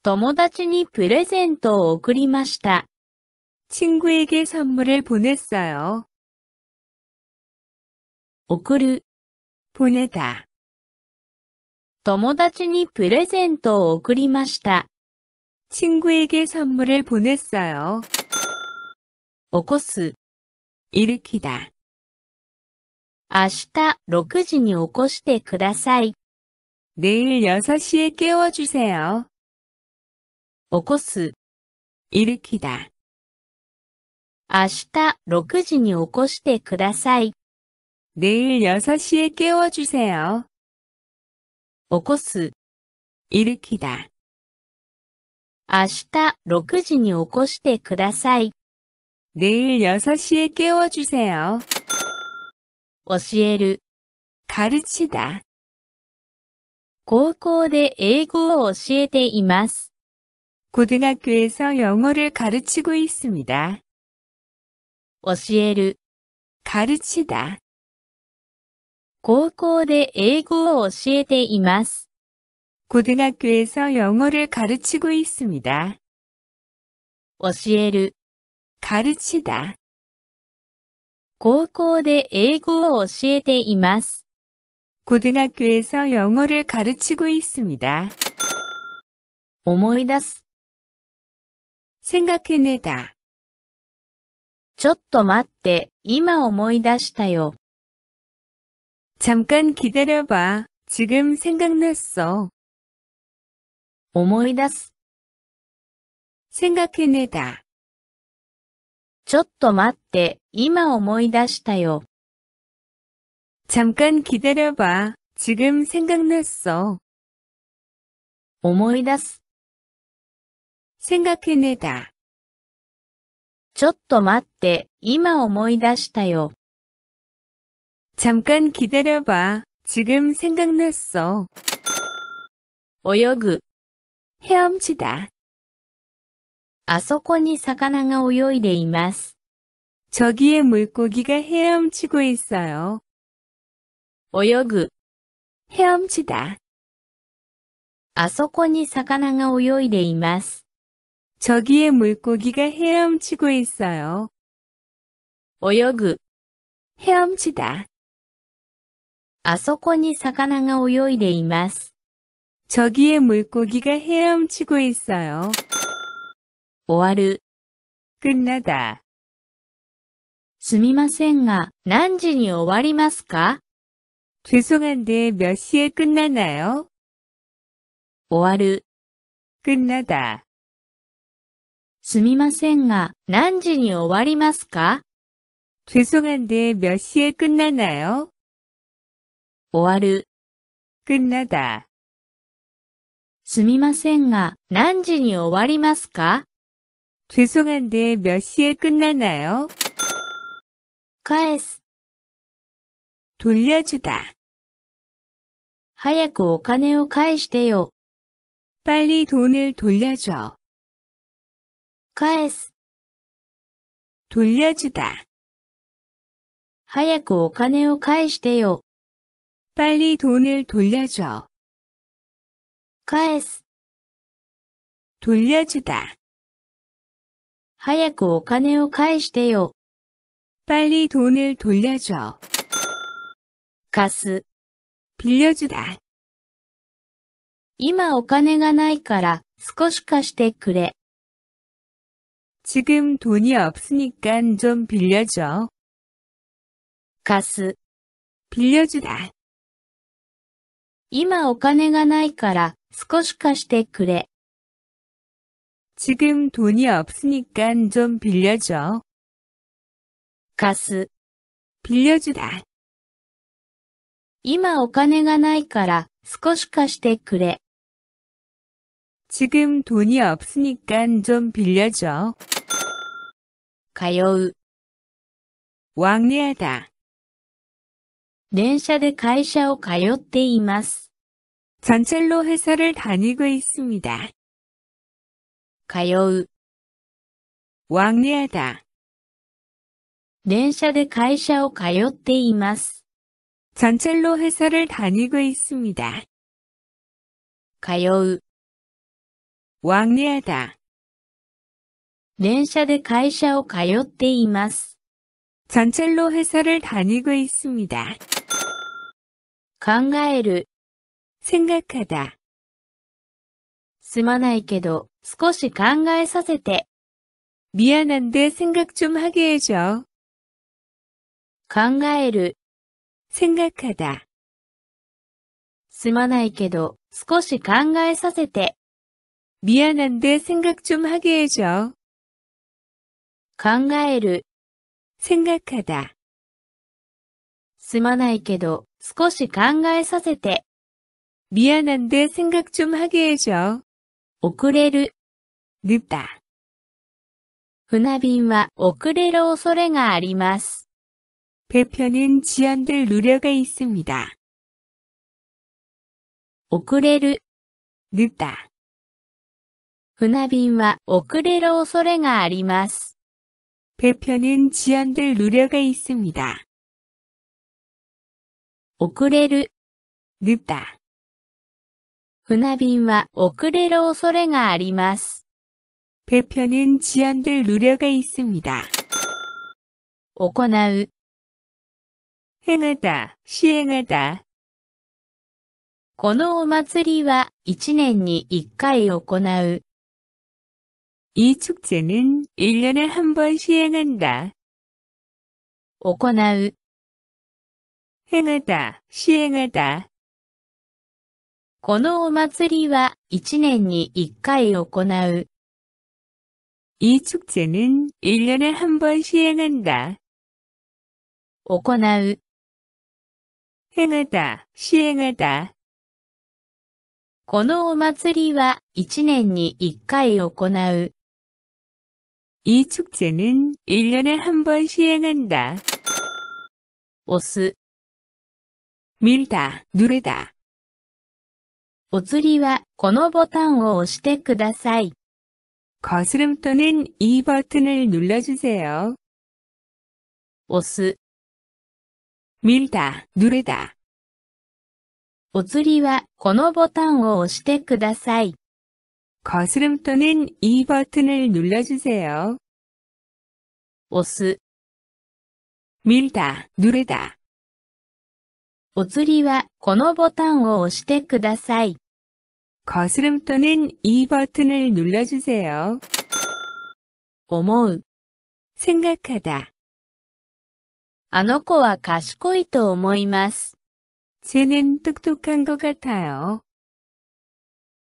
友達にプレゼントを送りました。 친구에게 선물을 보냈어요. 送る、 보내다, 友達にプレゼントを送りました。 친구에게 선물을 보냈어요. 起こす、일으키다明日6時に起こしてください。내일6시에깨워주세요起こす일으키다明日6時に起こしてください。내일6시에깨워주세요起こす일으키다明日6時に起こしてください。내일6시에깨워주세요教える。가르치다高校で英語を教えています。고등학교에서영어를가르치고있습니다教える。가르치다高校で英語を教えています。고등학교에서영어를가르치고있습니다教える。가르치다高校で英語を教えています。고등학교에서영어를가르치고있습니다思い出す생각해내다ちょっと待って、今思い出したよ。잠깐기다려봐지금생각났어思い出す생각해내다ちょっと待って、今思い出したよ。잠깐기다려 봐。 지금생각났 어。 思い出す。생각해내 다。 ちょっと待って、今思い出したよ。잠깐기다려 봐。 지금생각났어泳ぐ。헤엄치다あそこに魚が泳いでいます。 저기에 물고기가 헤엄치고 있어요. 泳ぐ 헤엄치다. あそこに魚が泳いでいます. 저기에 물고기가 헤엄치고 있어요. 泳ぐ 헤엄치다. あそこに魚が泳いでいます. 저기에 물고기가 헤엄치고 있어요. 終わる。끝나 다。 すみませんが、何時に終わりますか죄송한데몇시에끝나나요終わる。끝나 다。 すみませんが、何時に終わりますか죄송한데몇시에끝나나요終わる。끝나 다。 すみませんが、何時に終わりますか 죄송한데 몇 시에 끝나나요? 返す。 돌려주다. 早くお金を返してよ。 빨리 돈을 돌려줘. 返す。 돌려주다. 早くお金を返してよ。 빨리 돈을 돌려줘. 返す。 돌려주다. 早くお金を返してよ。빨리돈을돌려 줘。 貸す。빌려주 다。 今お金がないから少し貸してくれ。지금돈이없으니깐좀빌려 줘。 貸す。빌려주 다。 今お金がないから少し貸してくれ。 지금 돈이 없으니까 좀 빌려줘. 가스. 빌려주다. 今お金がないから少し貸してくれ。 지금 돈이 없으니까 좀 빌려줘. 通う。 왕래하다. 電車で会社を通っています。전철로 회사를 다니고 있습니다. 通う。왕래하 다。 電車で会社を通っています。전철로회사를다니고있습니 다。 通う。왕래하 다。 電車で会社を通っています。전철로회사를다니고있습니 다。 考える。생각하다. すまないけど、少し考えさせて。미안한데생각좀하게해 줘。 考える。생각하 다。 すまないけど、少し考えさせて。미안한데생각좀하게해 줘。 考える。생각하 다。 すまないけど、少し考えさせて。미안한데생각좀하게해 줘。 遅れる。出た。船便は遅れる恐れがあります。배편은지연될우려가있습니 다。 遅れる。出た。船便は遅れる恐れがあります。배편은지연될우려가있습니 다。 遅れる。出た。船便は遅れる恐れがあります。배편은지연될우려가있습니 다。 行う。행하 다、 시행하 다。 このお祭りは1年に1回行う。이축제는1년에한번시행한다行う。행하다시행하다このお祭りは一年に一回行う。이축제는1년에한번시행한行う。행하 다、 시행하 다。 このお祭りは一年に一回行う。이축제는お釣りはこのボタンを押してください。거스름돈은이버튼을눌러주세 요。 押す。밀다누르 다。 お釣りはこのボタンを押してください。거스름돈은이버튼을눌러주세 요。 押す。밀다누르다お釣りはこのボタンを押してください。거스름い는이버튼을눌러주세요思う。생각하 다。 あの子は賢いと思います。쟤는똑똑한것같아요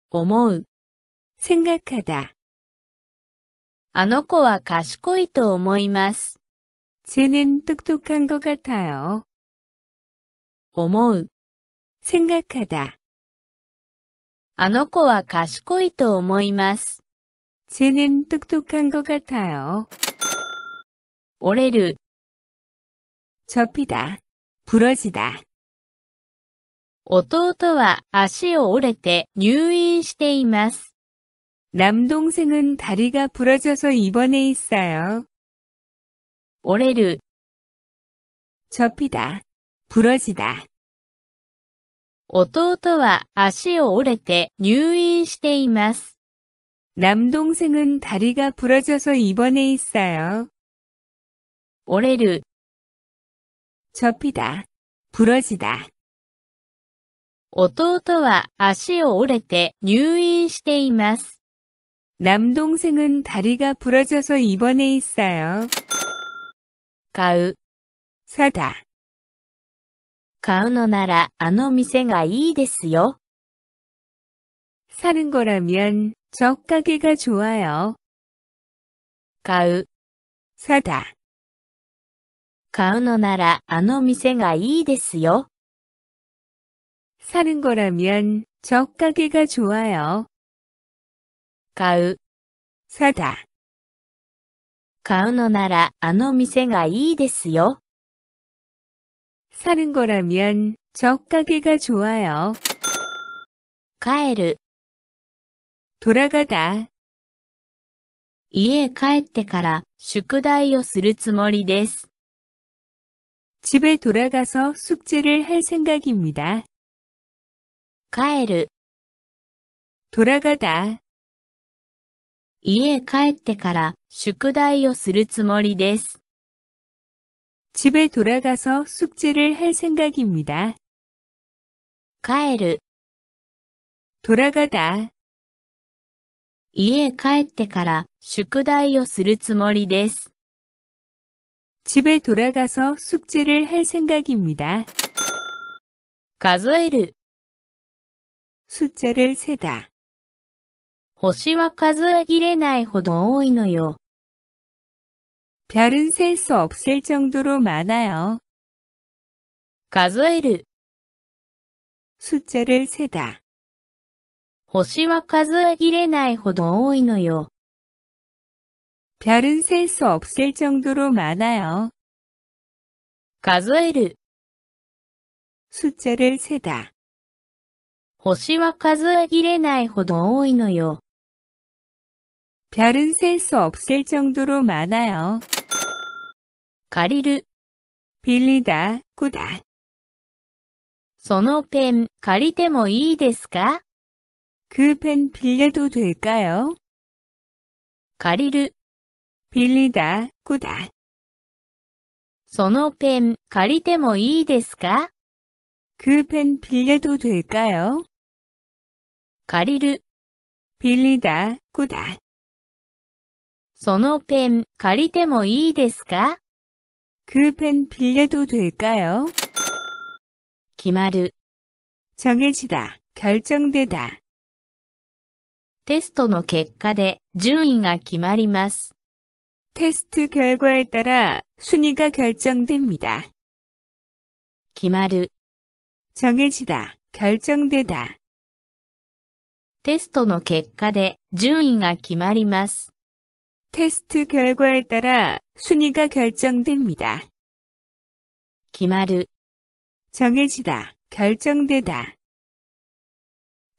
思う。생각하 다。 あの子は賢いと思います。쟤는똑똑한것같아요思う。생각하 다。 あの子は賢いと思います。쟤는똑똑한것같아 요。 折れる。접히 다。 부러지 다。 弟は足を折れて入院しています。남동생은다리가부러져서입원해있어요오래르접히다부러지다弟は足を折れて入院しています。 남동생은 다리가 부러져서 입원해 있어요. 折れる 접히다, 부러지다. 弟は足を折れて入院しています。 남동생은 다리가 부러져서 입원해 있어요. 가우 사다 買うのならあの店がいいですよ。사는거라면저가게가좋아요買う。사다買うのならあの店がいいですよ。사는거라면저가게가좋아요買う。사다買うのならあの店がいいですよ。사는거라면저가게가좋아요帰る돌아가다家へ帰ってから宿題をするつもりです。집에돌아가서숙제를할생각입니다帰る돌아가다家へ帰ってから宿題をするつもりです。집에돌아가서숙제를할생각입니다帰る、돌아가다家へ帰ってから宿題をするつもりです。집에돌아가서숙제를할생각입니다数える、숫자를세다星は数え切れないほど多いのよ。 별은 셀 수 없을 정도로 많아요. 数える 숫자를 세다. 星は数え切れないほど多いのよ。 별은 셀 수 없을 정도로 많아요. 数える 숫자를 세다. 星は数え切れないほど多いのよ。 별은 셀 수 없을 정도로 많아요. 借りる。ビリダ、 구、 다。 そのペン、借りてもいいですか그펜빌려借りる。빌리다 구、 다。 そのペン、借りてもいいですか그펜빌려借りる。빌리다 구、 다。 そのペン、借りてもいいですか 그펜 빌려도 될까요? 기마르 정해지다, 결정되다. テストの結果で順位が決まります。 테스트 결과에 따라 순위가 결정됩니다. 기마르 정해지다, 결정되다. 테스트の結果で順位が決まります. 테스트 결과에 따라 순위가 결정됩니다. 기마르 정해지다, 결정되다.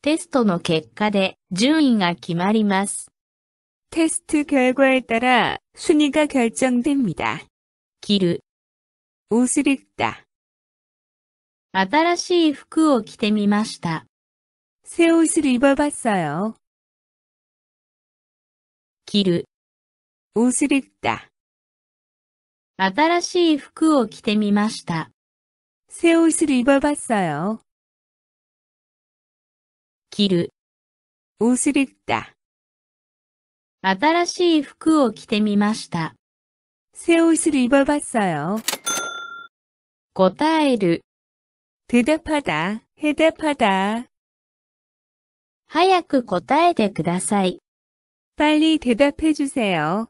테스트の 결과で 順位が決まります. 테스트 결과에 따라 순위가 결정됩니다. 기르 옷을 입다. 新しい服を着てみました.새 옷을 입어봤어요. 기르 옷을입다新しい服を着てみました。새옷을입어봤어요着る옷을입다新しい服を着てみました。새옷을입어봤어요答える대답하다대답하다早く答えてください。빨리대답해주세요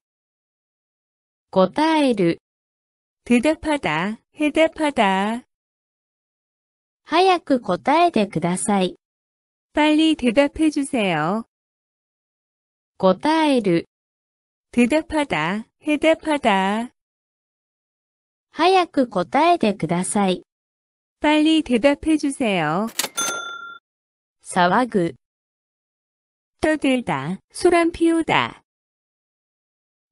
答える。대답하 다、 해답하 다。 早く答えてください。빨리대답해주세 요。 答える。대답하 다、 해답하 다。 早く答えてください。빨리대답해주세 요。 騒ぐ。떠들다소란피우다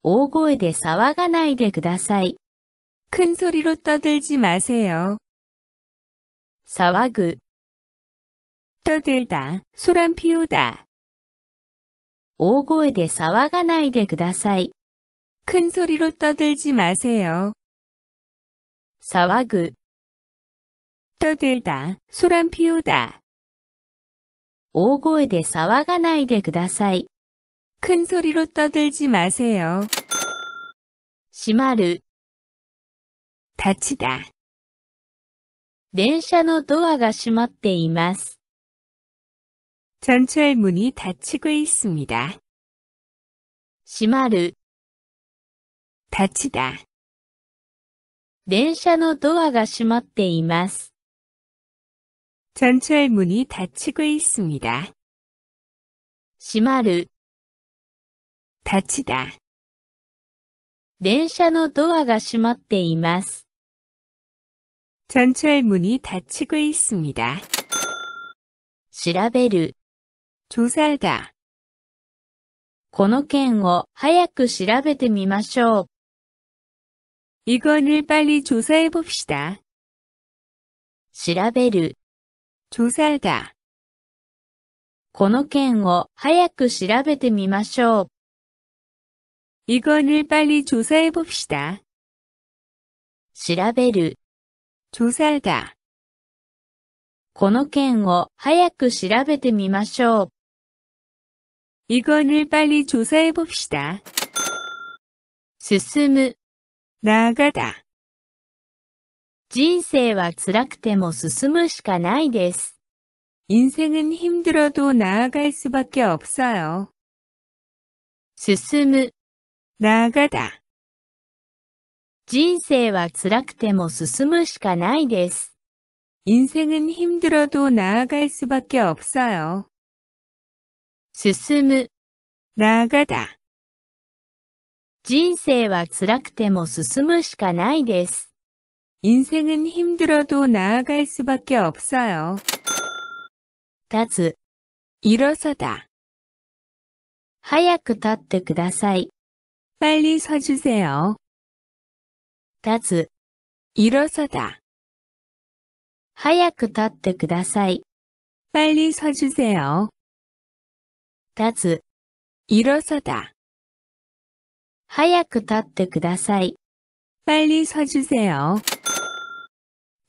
大声で騒がないでください。큰소리로떠들지마세요騒ぐ、떠들다소란피우다大声で騒がないでください。큰소리로떠들지마세요騒ぐ、떠들다소란피우다大声で騒がないでください。큰 소리로 떠들지 마세요. 시まる 닫히다. 電車のドアが閉まっています。 네 전철 문이 닫히고 있습니다. 閉まる、 닫히다. 電車のドアが閉まっています。 네 전철 문이 닫히고 있습니다. 閉まる、立ちだ。電車のドアが閉まっています。전철문이닫히고있습니 다。 調べる。조사하 다。 この件を早く調べてみましょう。이건을빨리조사해봅시 다。 調べる。조사하 다。 この件を早く調べてみましょう。이건을빨리조사해봅시다調べる。조사하다この件を早く調べてみましょう。이건을빨리조사해봅시다進む。나아가다人生は辛くても進むしかないです。인생은힘들어도나아갈수밖에없어요進む。나ガ다人生は辛くても進むしかないです。人生은힘들어도나아갈수밖에없어요進む나ガ다人生は辛くても進むしかないです。人生은힘들어도나아갈수밖에없어요立つ일어서다早く立ってください。빨리서주세요立つ일어서다早く立ってください。빨리서주세요立つ일어서다早く立ってください。빨리서주세요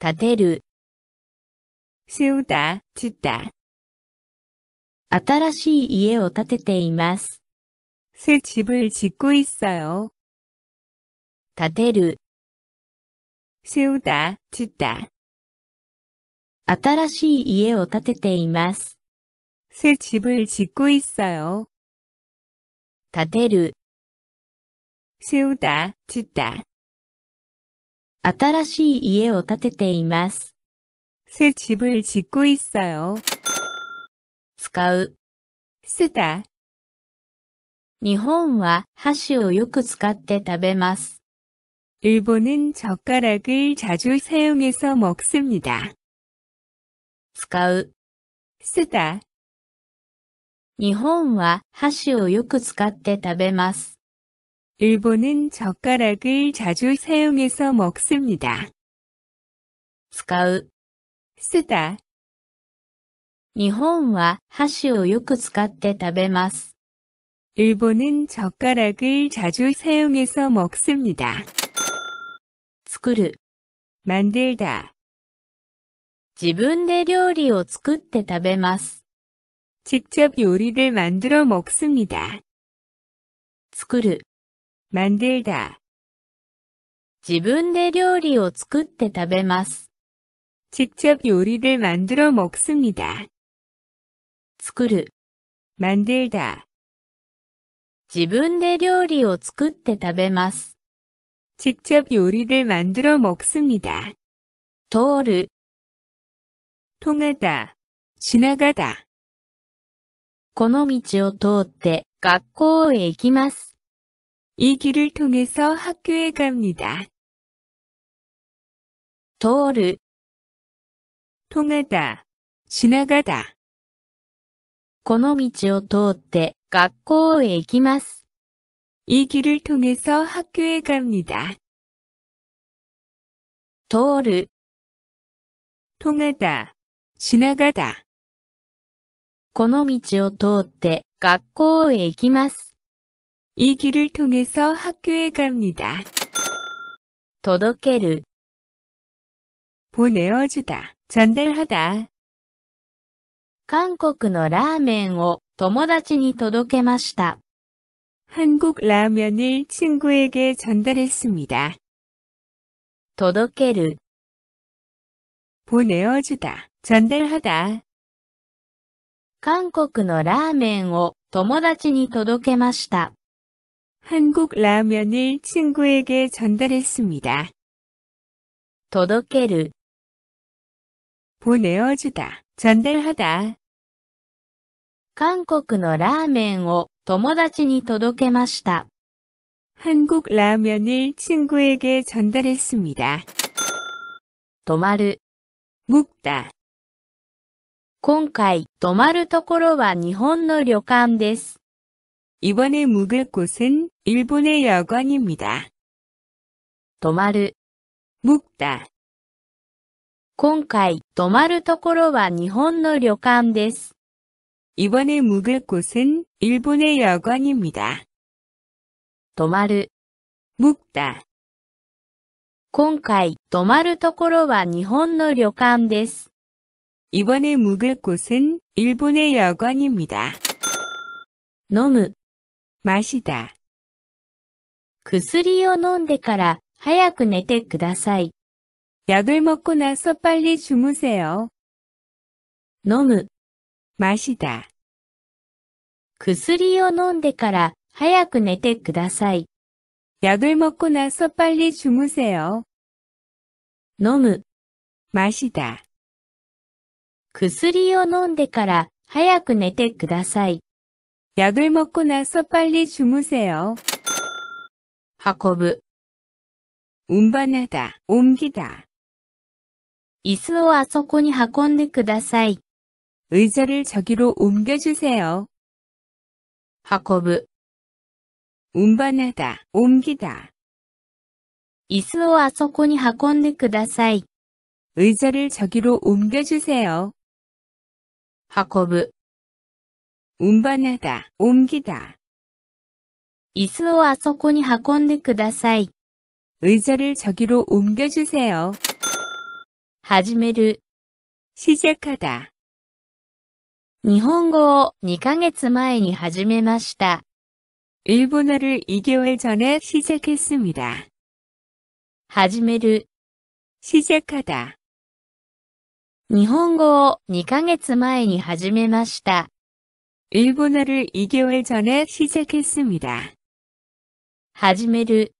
立てる、세우다짓다新しい家を建てています。새집을짓고있어 요。 建てる。せうだ、ちった。新しい家を建てています。새집을짓고있어 요。 建てる。せうだ、ちった。新しい家を建てています。새집을짓고있어 요。 使う。쓰 다。 日本は箸をよく使って食べます。日本은젓가락을자주사용해서먹습니 다。 使う。쓰 다。 日本は箸をよく使って食べます。日本은젓가락을자주사용해서먹습니 다。 使う。쓰 다。 日本は箸をよく使って食べます。 일본은 젓가락을 자주 사용해서 먹습니다. 作る 만들다 自分で料理を作って食べます。 직접 요리를 만들어 먹습니다. 作る 만들다 自分で料理を作って食べます。 직접 요리를 만들어 먹습니다. 作る 만들다 自分で料理を作って食べます。직접요리를만들어먹습니 다。 通る。통하 다。 지나가 다。 この道を通って学校へ行きます。이길을통해서학교へ갑니다通る통하다지나가다この道を通って学校へ行きます。い길을통해서학교へ갑니 다。 通る。通하 다、 지나가 다。 この道を通って学校へ行きます。い길을통해서학교へ갑니 다。 届ける。보내어주 다、 전달하 다。 韓国のラーメンを友達に届けました. 한국 라면을 친구에게 전달했습니다. 届ける 보내어주다, 전달하다. 한국の 라면を 友達に届けました. 한국 라면을 친구에게 전달했습니다. 届ける 보내어주다, 전달하다. 韓国のラーメンを友達に届けました。韓国ラーメンを친구에게전달했습니 다。 泊まる。묵 다。 今回泊まるところは日本の旅館です。이번에묵을곳은일본의여관입니 다。 泊まる。묵 다。 今回泊まるところは日本の旅館です。이번에묵을곳은일본의여관입니다泊まる、묵다今回、泊まるところは日本の旅館です。이번에묵을곳은일본의여관입니다飲む、마시다薬を飲んでから、早く寝てください。약을먹고나서빨리주무세요飲む、마시다薬を飲んでから早く寝てください。약을먹고나서빨리주무세요飲む、마시다薬を飲んでから早く寝てください。약을먹고나서빨리주무세요運ぶ、運ば하다옮기다椅子をあそこに運んでください。 의자를 저기로 옮겨주세요. 하運브 운반하다, 옮기다. 椅子をあそこに運んでください。 의자를 저기로 옮겨주세요. 하運브 운반하다, 옮기다. 椅子をあそこに運んでください。 의자를 저기로 옮겨주세요. 하지메르 시작하다, 日本語を2ヶ月前に始めました。일본어를2개월전에시작했습니始める。시작日本語を2ヶ月前に始めました。日本語を2ヶ月前に始める。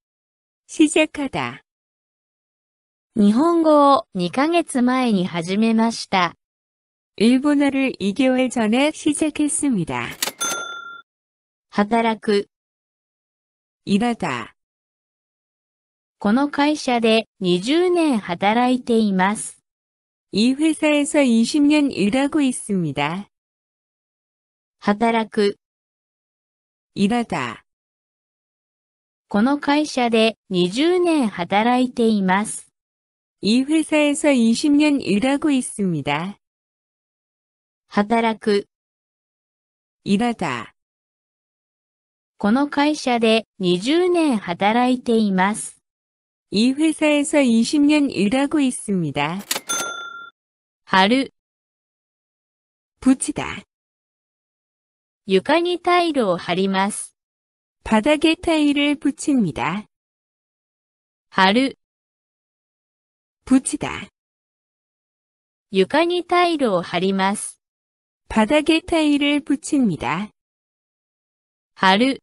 시작日本語を2ヶ月前に始めました。 일본어를 2개월 전에 시작했습니다. 하다라쿠 일하다 この会社で20年働いています。이 회사에서 20년 일하고 있습니다. 働く、 일하다 この会社で20年働いています。이 회사에서 20년 일하고 있습니다. 働く。いらだ。この会社で20年働いています。이회사에서20년일하고있습니 다。 貼る。붙이 다。 床にタイルを貼ります。바닥에타일을붙입니 다。 貼る。붙이 다。 床にタイルを貼ります。 바닥에 타일을 붙입니다. 하루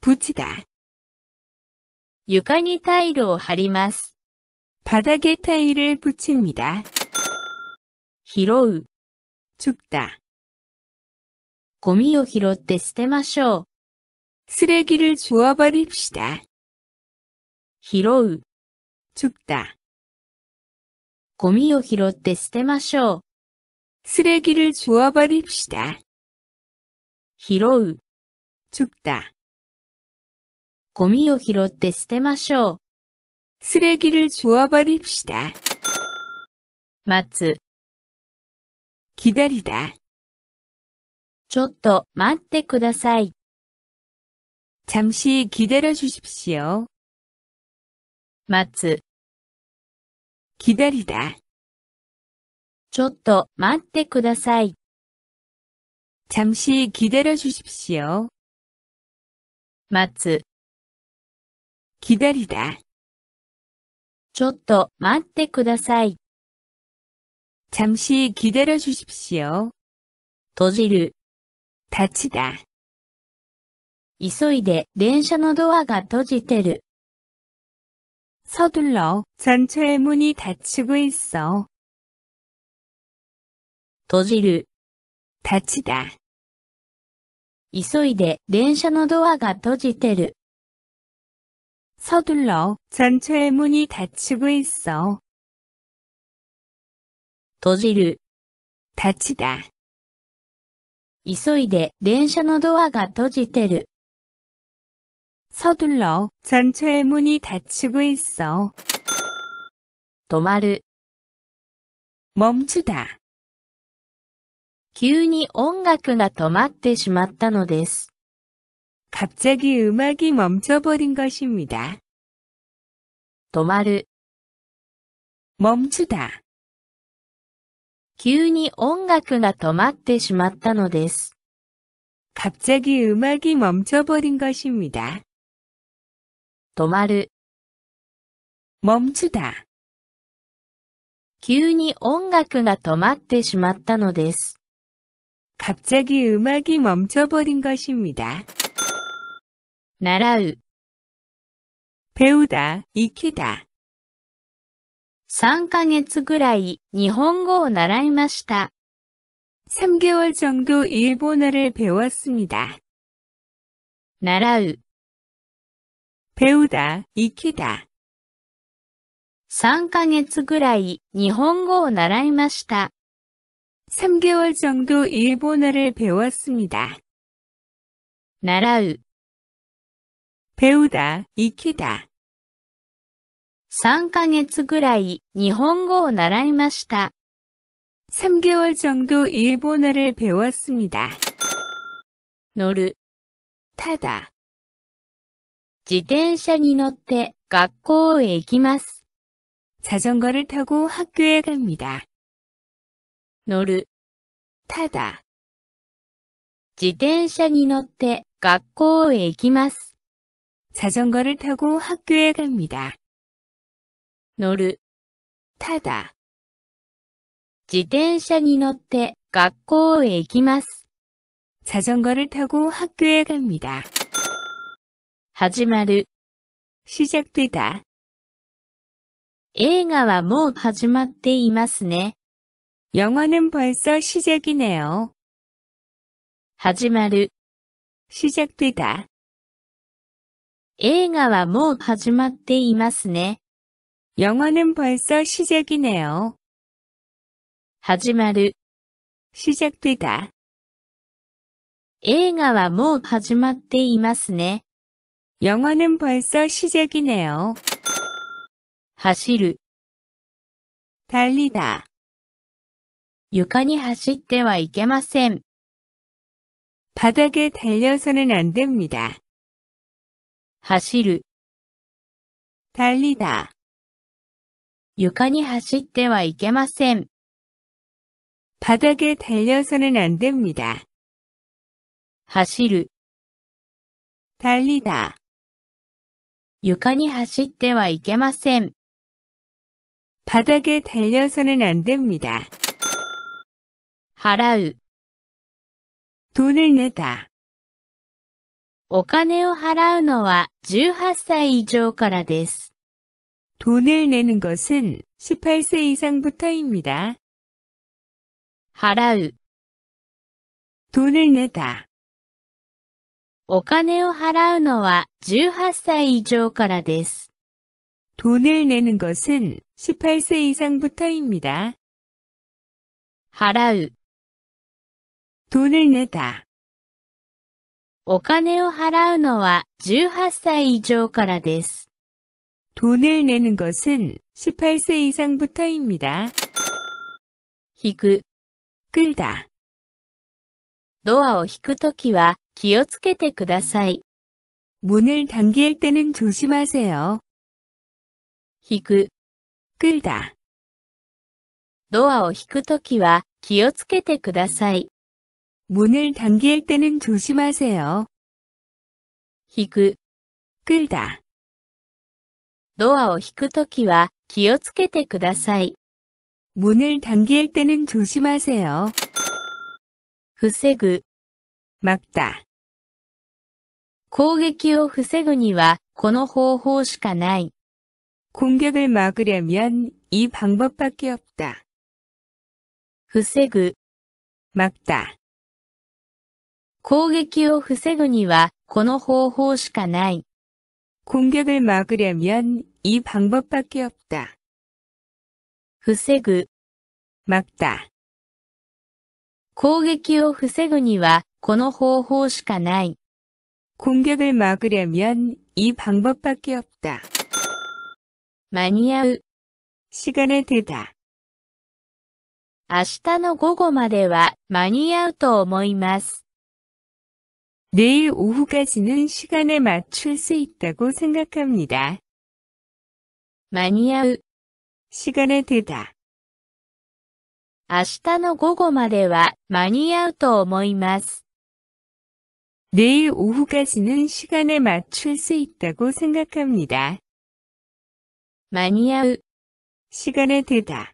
붙이다. 床にタイルを貼ります。 바닥에 타일을 붙입니다. 히로우 죽다고미を拾롯て捨てましょう 쓰레기를 주워버립시다. 히로우 죽다고미を拾롯て捨てましょう 쓰레기를주워버립시다拾う。죽다ゴミを拾って捨てましょう。쓰레기를주워버립시다待つ。기다리다ちょっと待ってください。잠시기다려주십시오待つ。기다리다ちょっと待ってください。잠시기다려주십시 오。 待つ。기다리 다。 ちょっと待ってください。잠시기다려주십시 오。 閉じる。立ちだ。急いで電車のドアが閉じてる。서둘러전차의문이닫히고있어閉じる。立ちだ。急いで電車のドアが閉じてる。서둘러전철문이닫히고있어閉じる。立ちだ。急いで電車のドアが閉じてる。서둘러전철문이닫히고있어止まる。멈추다急に音楽が止まってしまったのです。갑자기음악이멈춰버린것입니 다。 止まる。멈추 다。 急に音楽が止まってしまったのです。갑자기음악이멈춰버린것입니 다。 止まる。멈추 다。 急に音楽が止まってしまったのです。 갑자기 음악이 멈춰버린 것입니다. 나라우 배우다, 익히다 3ヶ月ぐらい日本語を習いました. 3개월 정도 일본어를 배웠습니다. 나라우 배우다, 익히다 3ヶ月ぐらい日本語を習いました. 3개월 정도 일본어를 배웠습니다. 나라우 배우다, 익히다. 3ヶ月ぐらい日本語を習いました. 3개월 정도 일본어를 배웠습니다. 노르 타다 自転車に乗って学校へ行きます. 자전거를 타고 학교에 갑니다. 乗る。ただ。自転車に乗って学校へ行きます。자전거를타고학교갑니 다。 乗る。ただ。自転車に乗って学校へ行きます。자전거를타고학교갑니 다。 始まる。시작되 다。 映画はもう始まっていますね。 영화는 벌써 시작이네요. 하지마르 시작되다. 映画はもう始まって 뭐 영화는 벌써 시작이네요. 하지마르 시작되다. 映画はもう始まっていますね. 뭐 영화는 벌써 시작이네요. 走る 달리다. 床に走ってはいけません。바닥에달려서는안됩니 다。 走る。달리 다。 床に走ってはいけません。바닥에달려서는안됩니 다。 走る。달리 다。 床に走ってはいけません。바닥에달려서는안됩니 다。 払う。돈을내 다。 お金を払うのは18歳以上からです。돈을내는것은18歳以上부터입니 다。 払う。돈을내 다。 お金を払うのは18歳以上からです。돈을내는것은18歳以上부터입니 다。 払う。돈을내다お金を払うのは18歳以上からです。돈을내는것은18歳以上부터입니다引く끌다ドアを引くときは気をつけてください。문을당길때는조심하세요引く끌다ドアを引くときは気をつけてください。 문을 당길 때는 조심하세요. 히그 끌다 ドアを引くときは気をつけてください. 문을 당길 때는 조심하세요. 후세그 막다. 攻撃を防ぐにはこの方法しかない. 공격을 막으려면 이 방법밖에 없다. 후세그 막다. 攻撃を防ぐにはこの方法しかない。攻撃を막으려면이방법밖에없 다。 防ぐ。막 다。 攻撃を防ぐにはこの方法しかない。攻撃を막으려면이방법밖에없 다。 間に合う。시간에되 다。 明日の午後までは間に合うと思います。내일오후까지는시간에맞출수있다고생각합니다마니아우시간에되다明日の午後までは間に合うと思います。내일오후까지는시간에맞출수있다고생각합니다마니아우시간에되다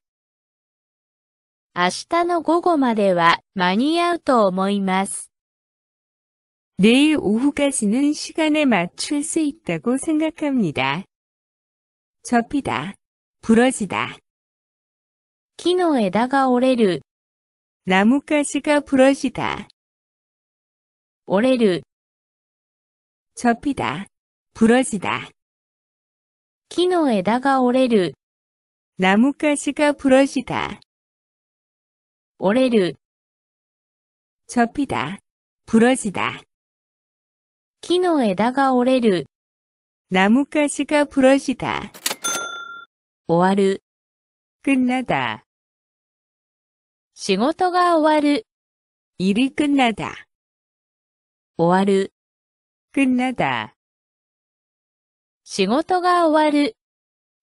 明日の午後までは間に合うと思います。 내일 오후까지는 시간에 맞출 수 있다고 생각합니다. 접히다, 부러지다. 木の枝が折れる 나뭇가지가 부러지다. 折れる 접히다, 부러지다. 木の枝が折れる 나뭇가지가 부러지다. 折れる 접히다, 부러지다. 木の枝が折れる。나昔가지가부러지 다。 終わる。끝나 다。 仕事が終わる。일이끝나 다。 終わる。끝나 다。 仕事が終わる。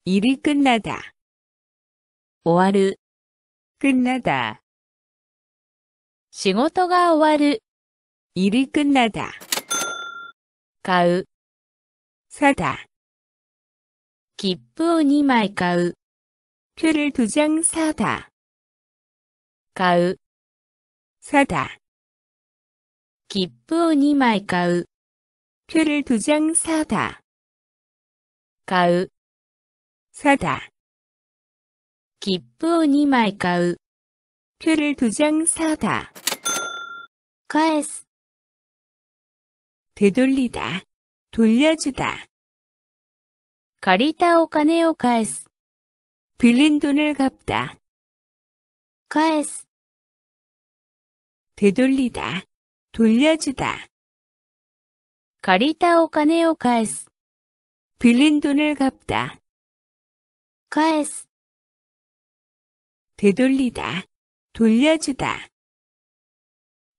일이끝나 다。 終わる。끝나 다。 仕事が終わる。일이끝나 다。 買う사다切符を2枚買う 표를 두장 사다 買う 사다 切符を2枚買う 표를 두장 사다 買う 사다 切符を2枚買う 표를 두장 사다 返す 되돌리다, 돌려주다. 가리타 오카네오 가스. 빌린 돈을 갚다. 가스. 되돌리다, 돌려주다. 가리타 오카네오 가스. 빌린 돈을 갚다. 가스. 되돌리다, 돌려주다.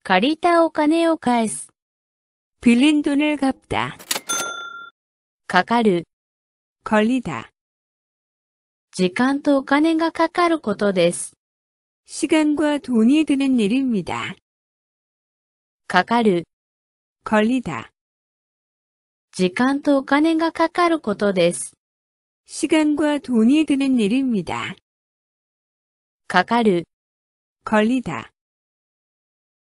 가리타 오카네오 가스. 빌린 돈을 갚다. 가까르 걸리다. 時間とお金がかかることです。 시간과 돈이 드는 일입니다. かかる、 걸리다. 時間とお金がかかることです。 시간과 돈이 드는 일입니다. かかる、 걸리다.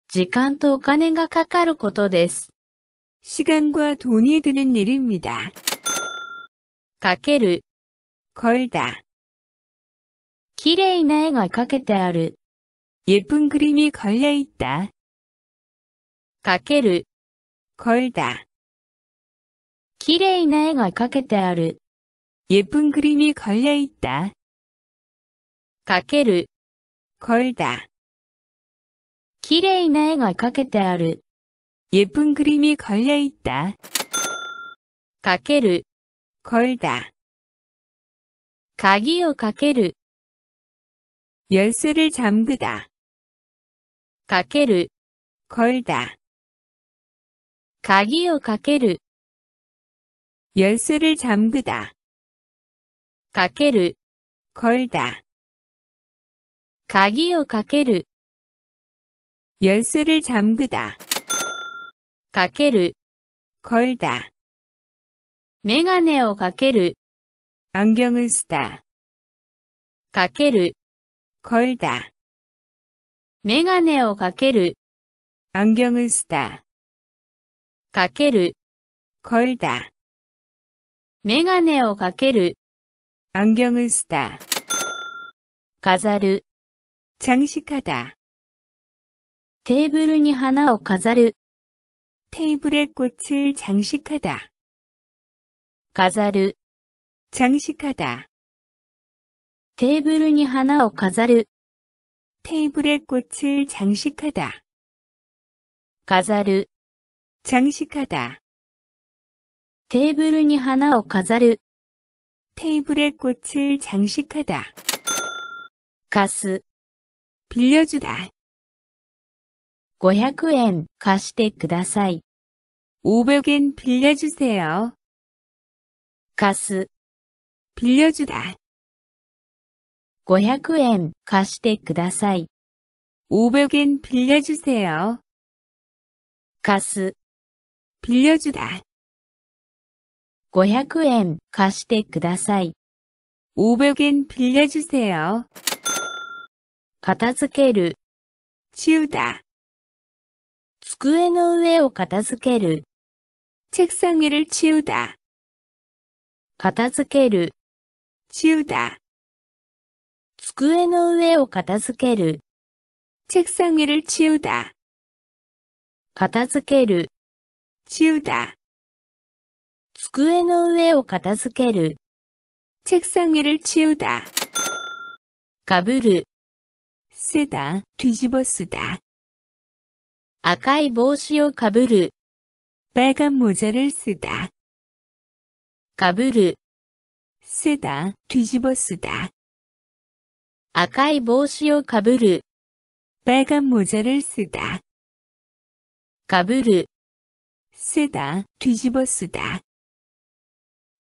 時間とお金がかかることです。 시간과 돈이 드는 일입니다. 가케를 걸다. 기레이나 애가 가けてある 예쁜 그림이 걸려 있다. 가케를 걸다. 기레이나 애가 가けてある 예쁜 그림이 걸려 있다. 가케를 걸다. 기레이나 애가 가けてある 예쁜 그림이 걸려있다. 가게를 걸다. 가기요 가게를 열쇠를 잠그다. 가게를 걸다. 가기요 가게를 열쇠를 잠그다. 가게를 걸다. 가기요 가게를 열쇠를 잠그다. かける。걸だ。メガネをかける。안경을쓰 다。 かける。걸だ。メガネをかける。안경을쓰 다。 かける。걸だ。メガネをかける。안경을쓰 다。 飾る。장식하 다。 テーブルに花を飾る。 테이블의 꽃을 장식하다. 가자르 장식하다. 테이블に 하나를 어 가자르 테이블의 꽃을 장식하다. 가자르 장식하다. 테이블に 하나를 어 가자르 테이블의 꽃을 장식하다. 가스 빌려주다. 500円貸してください。500円빌려주세 요。 貸す。빌려주 다。 500円貸してください。500円빌려주세 요。 貸す。빌려주 다。 500円貸してください。500円빌려주세 요。 片付ける。치우다机の上を片付ける。책상위를치우 다。 片付ける。치우 다。 机の上を片付ける。책상위를치우 다。 片付ける。치우 다。 机の上を片付ける。책상위를치우 다。 かぶる。쓰 다、 뒤집어쓰 다。 赤い帽子をかぶる。 빨간 모자를 쓰다. かぶる。 쓰다, 뒤집어 쓰다. 赤い帽子をかぶる。 빨간 모자를 쓰다. かぶる。 쓰다, 뒤집어 쓰다.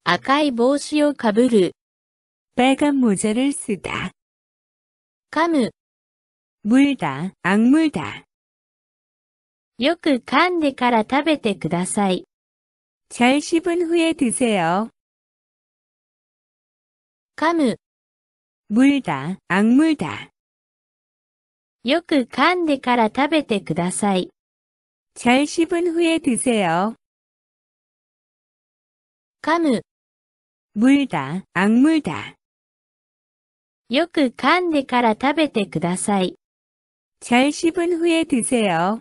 赤い帽子をかぶる。 빨간 모자를 쓰다. 噛む。 물다, 악물다. よく噛んでから食べてください。잘씹은후에드세 요。 噛む。물 다、 악물 다。 よく噛んでから食べてください。잘씹은후에드세요噛む。물 다、 악물 다。 よく噛んでから食べてください。잘씹은후에드세요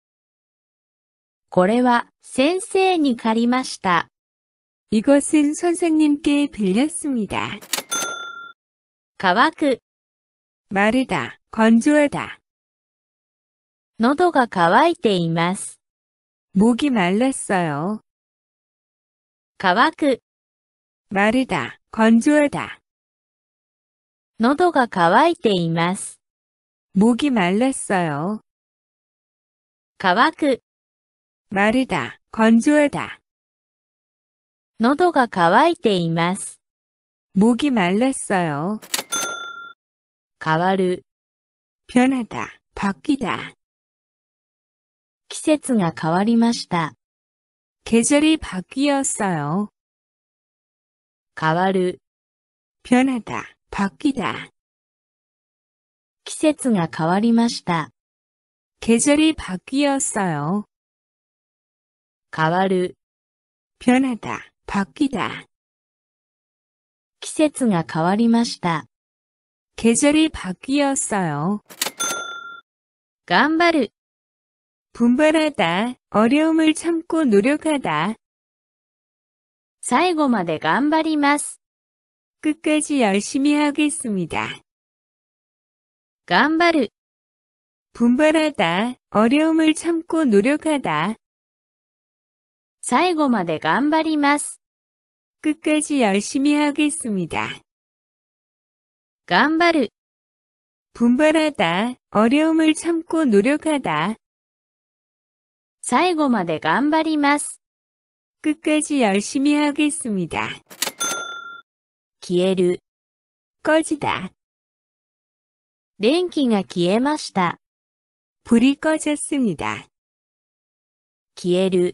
これは先生に借りました。 이것은 선생님께 빌렸습니다. 가와 마르다, 건조하다. 喉가 가와이います 목이 말랐어요. 가와 마르다, 건조하다. 喉가 가와이います 목이 말랐어요. 가와 마르다, 건조하다. 喉が渇いています。 목이 말랐어요. 変わる。 변하다, 바뀌다. 季節が変わりました。 계절이 바뀌었어요. 変わる。 변하다, 바뀌다. 季節が変わりました。 계절이 바뀌었어요. 가와르 변하다, 바뀌다. 季節가 変わりました. 계절이 바뀌었어요. 頑張る 분발하다, 어려움을 참고 노력하다. 最後まで頑張ります. 끝까지 열심히 하겠습니다. 頑張る 분발하다, 어려움을 참고 노력하다. 最後まで頑張ります。 끝까지 열심히 하겠습니다. 頑張る 분발하다, 어려움을 참고 노력하다. 最後まで頑張ります. 끝까지 열심히 하겠습니다. 消える 꺼지다. 電気が消えました. 불이 꺼졌습니다. 消える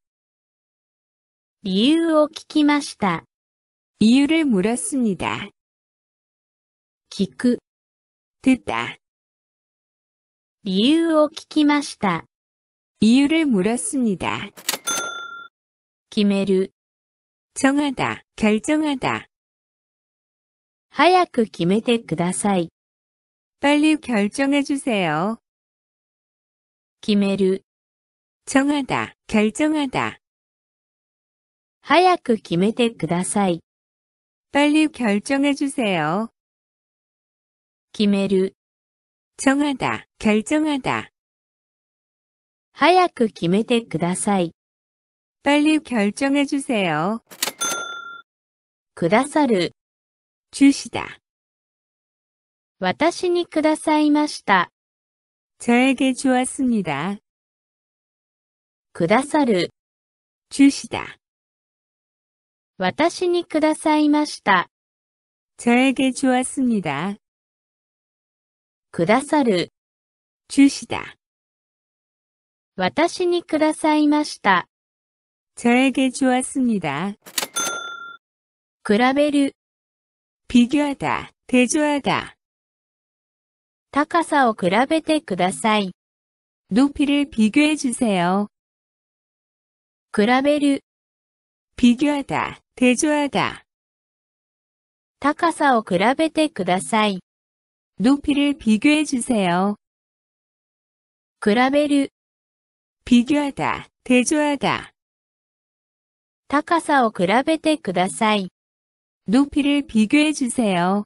이유を聞きました. 이유를 물었습니다. 聞く 듣다. 이유を聞きました. 이유를 물었습니다. 決める 정하다, 결정하다. 早く決めてください. 빨리 결정해 주세요. 決める 정하다, 결정하다. 早く決めてください。빨리결정해주세 요。 決める。정하 다、 결정하 다。 早く決めてください。빨리결정해주세 요。 くださる。주시 다。 私にくださいました。저에게주었습니 다。 くださる。주시 다。 私にくださいました。 저에게 주었습니다. くださる 주시다. 私にくださいました。 저에게 주었습니다. 比べる 비교하다, 대조하다. 高さを比べてください。 높이를 비교해 주세요. 比べる 비교하다, 대조하다. 高さを比べてください。 높이를 비교해 주세요. 比べる、 비교하다, 대조하다. 高さを比べてください。 높이를 비교해 주세요.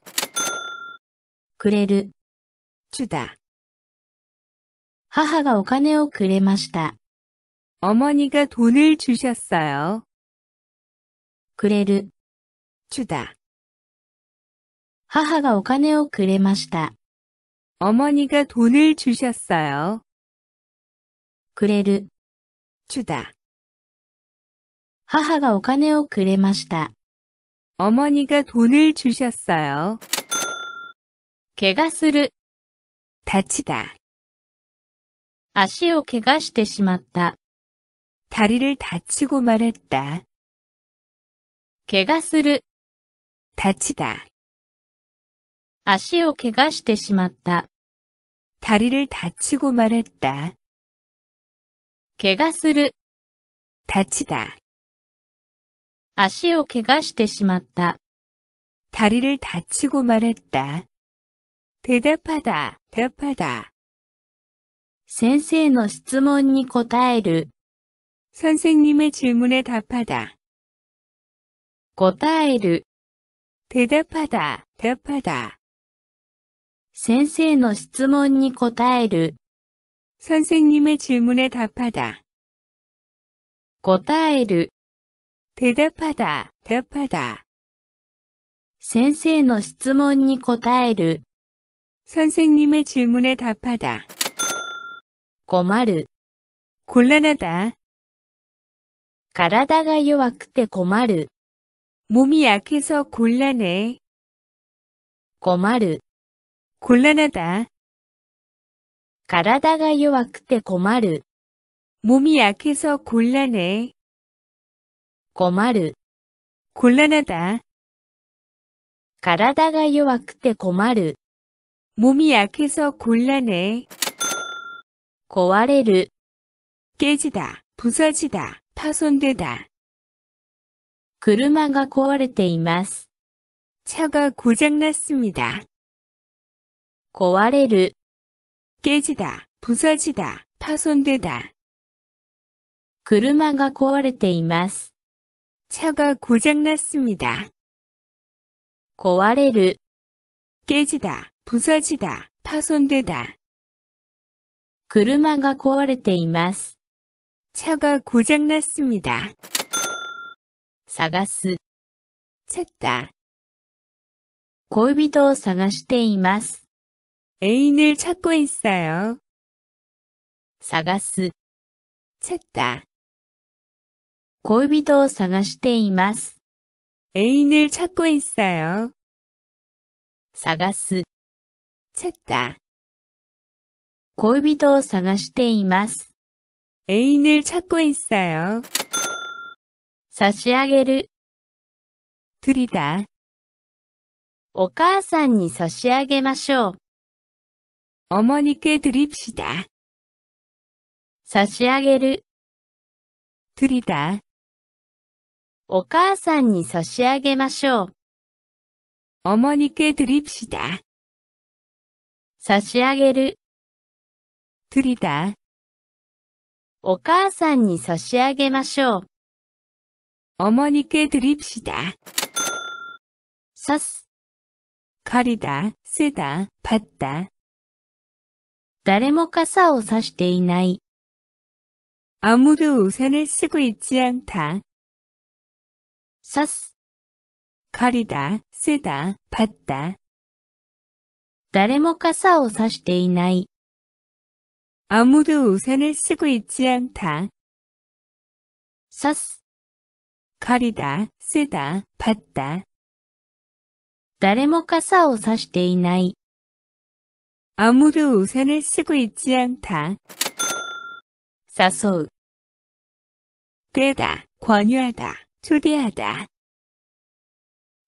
くれる、 주다. 母がお金をくれました。 어머니가 돈을 주셨어요. くれる。주다母がお金をくれました。 어머니가 돈을 주셨어요. くれる。 주다. 母がお金をくれました。 어머니가 돈을 주셨어요. 怪我する。 다치다. 足を怪我してしまった。 다리를 다치고 말했다. 怪我する。立ちだ。足を怪我してしまった。다리를다치고말했 다。 怪我する。立ちだ。足を怪我してしまった。다리를다치고말했 다。 대답하 다、 대답하 다。 先生の質問に答える。선생님의질문에답하다答える。대답하 다、 대답하 다。 先生の質問に答える。선생님의질문에답하 다。 答える。대답하 다、 대답하 다。 先生の質問に答える。선생님의질문에답하 다。 困る。곤란하 다。 体が弱くて困る。 몸이 약해서 곤란해. 고마르. 곤란하다. 가라다가弱くて 고마르. 몸이 약해서 곤란해. 고마르. 곤란하다. 가라다가弱くて 고마르. 몸이 약해서 곤란해. 고와레르 깨지다, 부서지다, 파손되다. 車が壊れています。 차가 고장났습니다. 壊れる 깨지다, 부서지다, 파손되다. 車が壊れています。 차가 고장났습니다. 壊れる 깨지다, 부서지다, 파손되다. 車が壊れています。 차가 고장났습니다. 探す。찾 다。 恋人を探しています。애인을찾고있어 요。 探す。찾 다。 恋人を探しています。애인을찾고있어 요。 探す。찾 다。 恋人を探しています。애인을찾고있어요差し上げる。드리다お母さんに差し上げましょう。어머니께드립시다差し上げる。드리다お母さんに差し上げましょう。어머니께드립시다差し上げる。드리다お母さんに差し上げましょう。 어머니께 드립시다. 서스 가리다, 세다, 받다. 誰も傘を差していない. 아무도 우산을 쓰고 있지 않다. 서스 가리다, 세다, 받다. 誰も傘を差していない. 아무도 우산을 쓰고 있지 않다. 서스 가리다, 쓰다, 받다. 誰も傘を差していない。 아무도 우산을 쓰고 있지 않다. 誘う。 때다, 권유하다, 초대하다.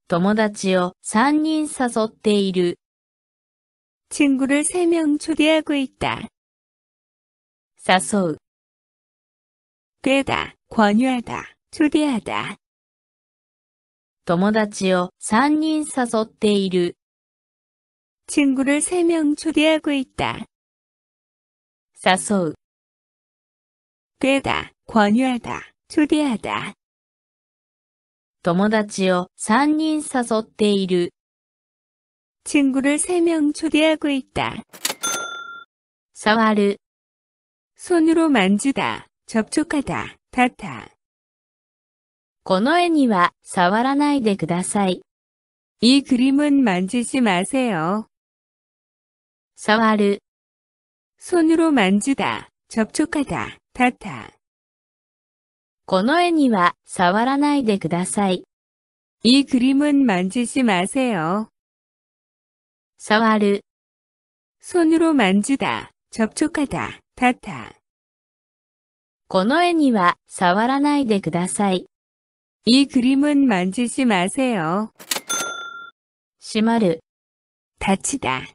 友達を3人誘っている。 친구를 3명 초대하고 있다. 誘う。때다, 권유하다, 초대하다. 友達を3人誘っている。 친구를 3명 초대하고 있다. 誘う。 되다, 권유하다, 초대하다. 友達を3人誘っている。 친구를 3명 초대하고 있다. 触る。 손으로 만지다, 접촉하다, 닿다. この絵には触らないでください。이그림은만지지마세 요。 触る。손으로만지 다、 접촉하 다、 닿 다。 この絵には触らないでください。이그림은만지지마세 요。 触る。손으로만지 다、 접촉하 다、 닿 다。 この絵には触らないでください。이 그림은 만지지 마세요. 시마르 닫히다.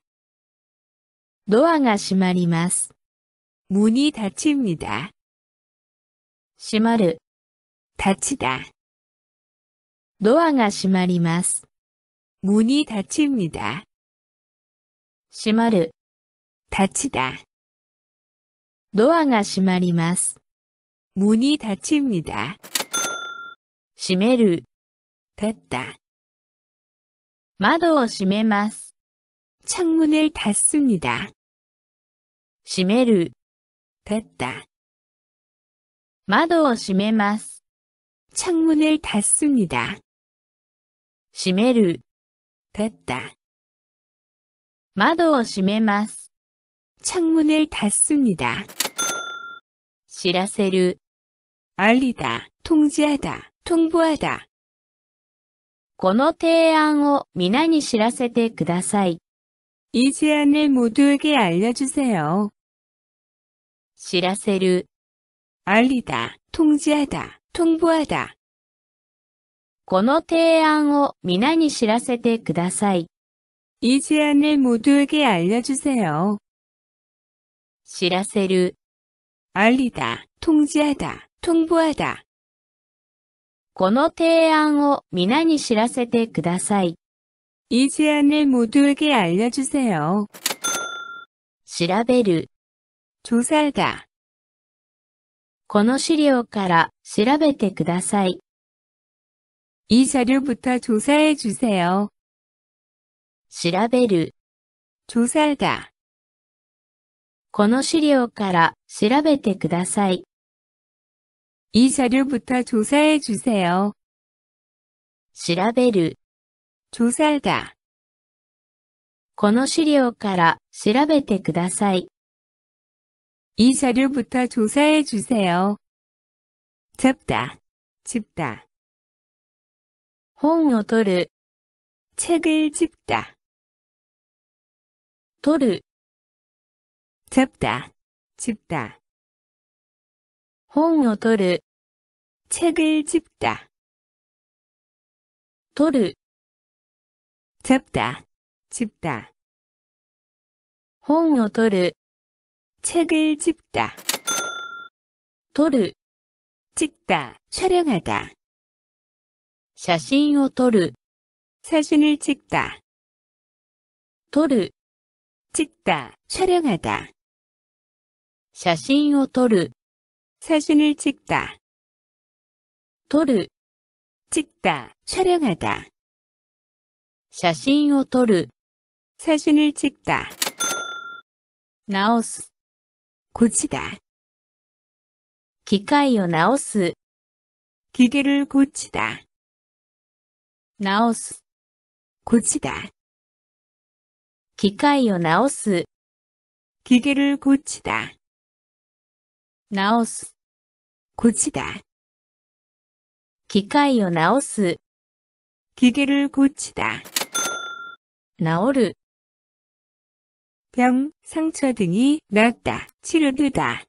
노아가 시마리마스. 문이 닫힙니다. 시마르 닫히다. 노아가 시마리마스. 문이 닫힙니다. 시마르 닫히다. 노아가 시마리마스. 문이 닫힙니다. 閉める。닫다窓を閉めます。창문을닫습니 다。 閉める。닫다窓を閉めます。창문을닫습니 다。 閉める。닫다窓を閉めます。창문을닫습니 다。 知らせる。 알리다, 통지하다 통보하다. この提案を皆に知らせてください。이 제안을 모두에게 알려주세요. 知らせる 알리다, 통제하다, 통보하다. この提案を皆に知らせてください。이 제안을 모두에게 알려주세요. 知らせる 알리다, 통제하다, 通보하다この提案を皆に知らせてください。이제안을모두에게알려주세요調べる、조사하다この資料から調べてください。이자료부터조사해주세요調べる、조사하다この資料から調べてください。이 자료부터 조사해 주세요. 調べる、 조사하다. この資料から調べてください。이 자료부터 조사해 주세요. 잡다. 집다. 本を取る、 책을 집다. 取る、 잡다. 집다. 本を取る。책을집 다。 取る。잡 다。 집 다。 本を取る。책을집 다。 取る。찍 다。 촬영하 다。 写真を撮る。写真을찍 다。 撮る。찍 다。 촬영하 다。 写真を撮る。 사진을 찍다. 토르 찍다, 촬영하다. 写真を撮る、 사진을 찍다, 直す、 고치다, 機械を直す、 기계를 고치다, 直す、 고치다, 機械を直す、 기계를 고치다, 直す。 고치다. 기카이 나오스. 기계를 고치다. 나오르. 병, 상처 등이 낫다, 치료되다.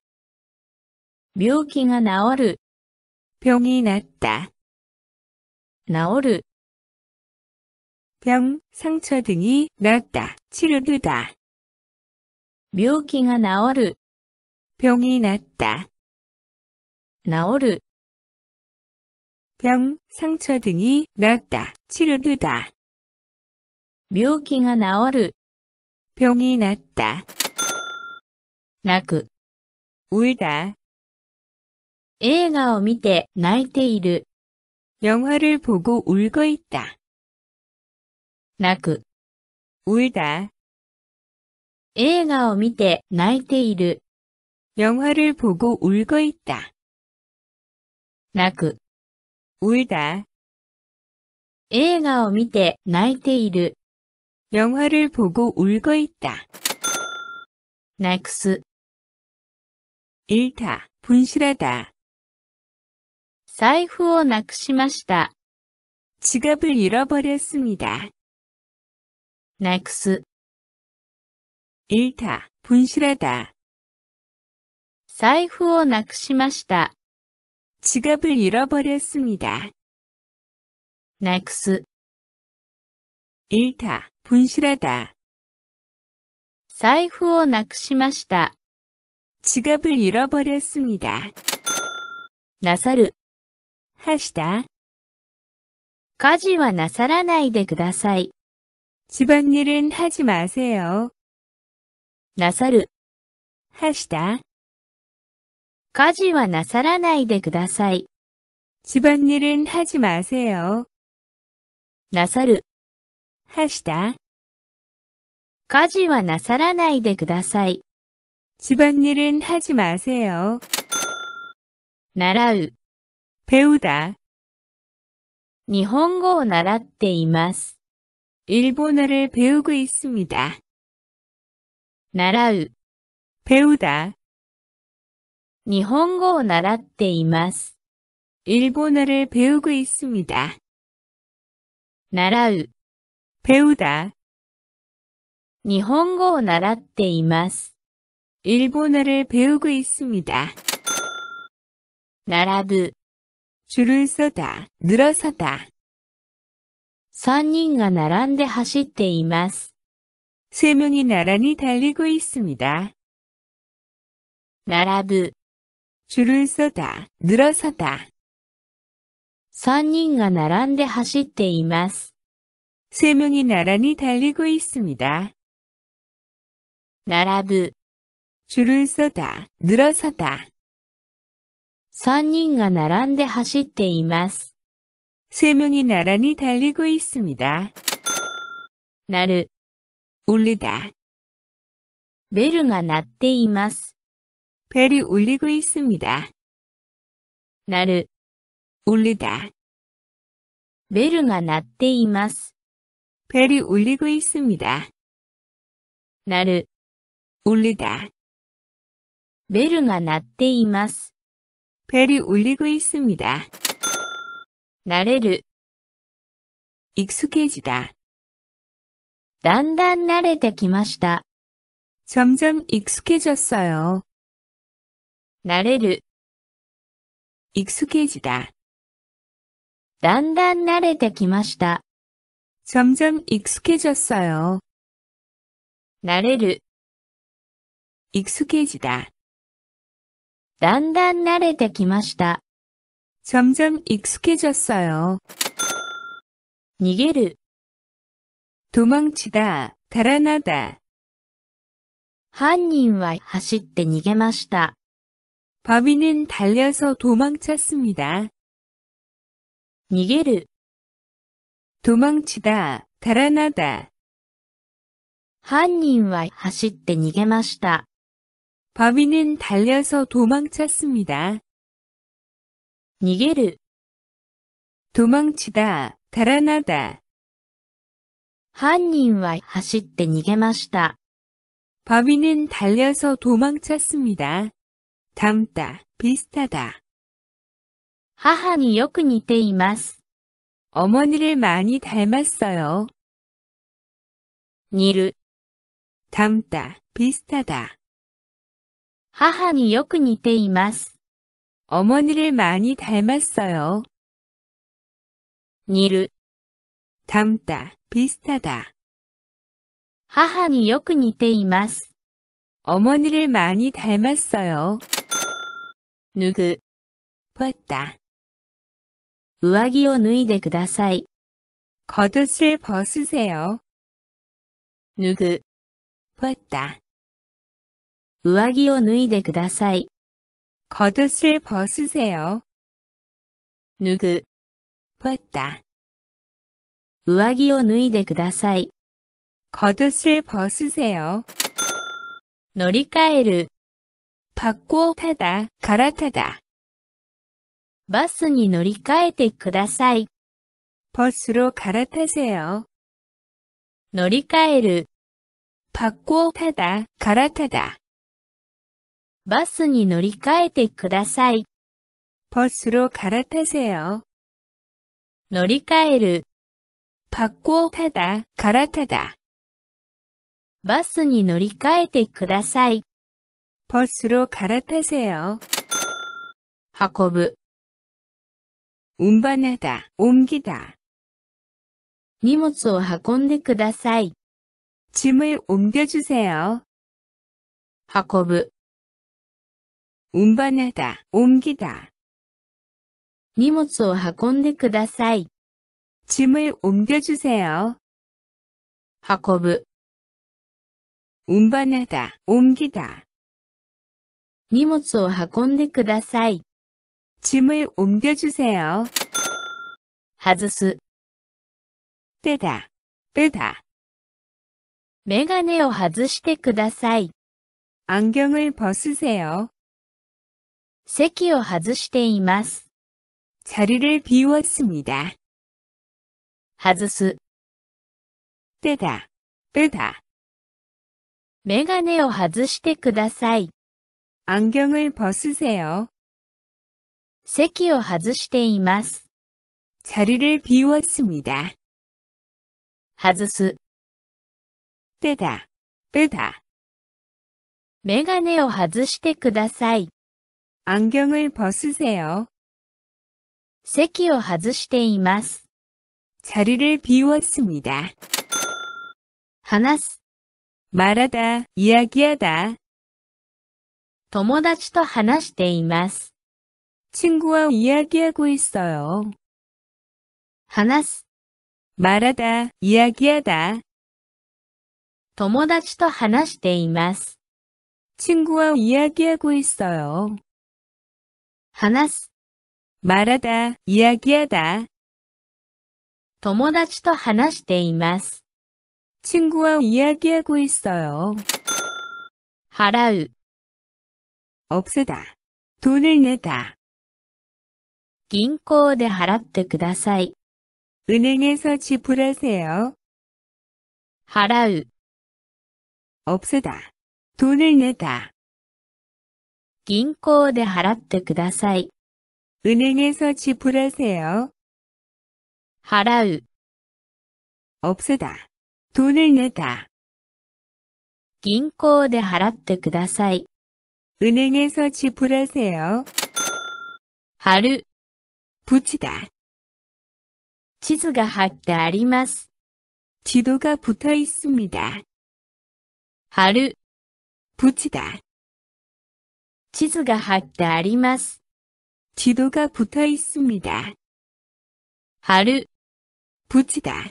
묘기가 나오르. 병이 낫다. 나오르. 병, 상처 등이 낫다, 치료되다. 묘기가 나오르. 병이 낫다. 나오르 병, 상처 등이 낫다, 치르르다. 묘기가 나오르 병이 낫다. 나그 울다. 映画を見て泣いている. 영화를 보고 울고 있다. 나그 울다. 映画を見て泣いている. 영화를 보고 울고 있다. 泣く 울다 映画を見て泣いている 영화를 보고 울고 있다. なくす 잃다, 분실하다. 財布をなくしました。 지갑을 잃어버렸습니다. なくす 잃다, 분실하다. 財布をなくしました。 지갑을 잃어버렸습니다. 넥스 잃다, 분실하다. 財布をなくしました。 지갑을 잃어버렸습니다. 나사르 하시다. 家事はなさらないでください. 집안일은 하지 마세요. 나사르 하시다. 家事はなさらないでください。집안일은하지마세 요。 なさる。はした。家事はなさらないでください。집안일은하지마세 요。 習う。배우 다。 日本語を習っています。일본어를배우고있습니 다。 習う。배우다日本語を習っています。일본어를배우고있습니 다。 習う。배우 다。 日本語を習っています。일본어를배우고있습니 다。 並ぶ。줄을서 다、 늘어서 다。 三人が並んで走っています。세명이나란히달리고있습니 다。 並ぶ。 줄을 서다, 늘어서다. 3人が 나란데 走っています 3명이 나란히 달리고 있습니다. 나並ぶ 줄을 서다, 늘어서다. 3人が 나란데 走っています 3명이 나란히 달리고 있습니다. 나르 올리다. 벨ルが鳴っています 벨이 울리고 있습니다. 나를 울리다. ベルが鳴っています. 벨이 울리고 있습니다. 나를 울리다. ベルが鳴っています. 벨이 울리고 있습니다. 나래를 익숙해지다. だ단나ん慣れてきました 점점 익숙해졌어요. なれる。익숙해지 다。 だんだん慣れてきました。점점익숙해졌어요なれる。익숙해지 다。 だんだん慣れてきました。점점익숙해졌어요逃げる。도망치 다、 달아나 다。 犯人は走って逃げました。 바비는 달려서 도망쳤습니다. 니게르 도망치다, 달아나다. 犯人は走って逃げました. 바비는 달려서 도망쳤습니다. 니게르 도망치다, 달아나다. 犯人は走って逃げました. 바비는 달려서 도망쳤습니다. 닮다, 비슷하다. 母によく似ています。 어머니를 많이 닮았어요. 似る、 닮다, 비슷하다. 母によく似ています。 어머니를 많이 닮았어요. 似る、 닮다, 비슷하다. 母によく似ています。 어머니를 많이 닮았어요. 脱ぐ。ぽった。上着を脱いでください。겉옷을벗으세 요。 脱ぐ。ぽった。上着を脱いでください。겉옷을벗으세 요。 脱ぐ。ぽった。上着を脱いでください。겉옷을벗으세 요。 乗り換える。パックをペダ、空手テバスに乗り換えてください。バスロカラテセ乗り換える。パッコーペダ、カラテバスに乗り換えてください。バスロカラテセ乗り換える。パッコーペダ、カラテバスに乗り換えてください。 버스로 갈아타세요. 運ぶ、 운반하다, 옮기다. 荷物を運んでください。 짐을 옮겨주세요. 運ぶ、 운반하다, 옮기다. 荷物を運んでください。 짐을 옮겨주세요. 運ぶ、 운반하다, 옮기다. 荷物を運んでください。짐을옮겨주세 요。 外す。빼 다、 빼 다。 メガネを外してください。안경을벗으세 요。 席を外しています。자리를비웠습니 다。 外す。빼 다、 빼 다。 メガネを外してください。 안경을 벗으세요. 席を外しています。 자리를 비웠습니다. 外す。 빼다, 빼다. メガネを外してください。 안경을 벗으세요. 席を外しています。 자리를 비웠습니다. 話す。 말하다, 이야기하다. 友達と話しています。친구와이야기하고있어요話す。말하 다、 이야기하 다。 友達と話しています。친구와이야기하고있어요話す。말하 다、 이야기하 다。 友達と話しています。친구와이야기하고있어요払う。 없애다. 돈을 내다. 銀行で払ってください。 은행에서 지불하세요. 払う。 없애다. 돈을 내다. 銀行で払ってください。 은행에서 지불하세요. 払う。 없애다. 돈을 내다. 銀行で払ってください。 은행에서 지불하세요. 貼る、 붙이다. 地図が貼ってあります。 지도가 붙어 있습니다. 貼る、 붙이다. 地図が貼ってあります。 지도가 붙어 있습니다. 貼る、 붙이다.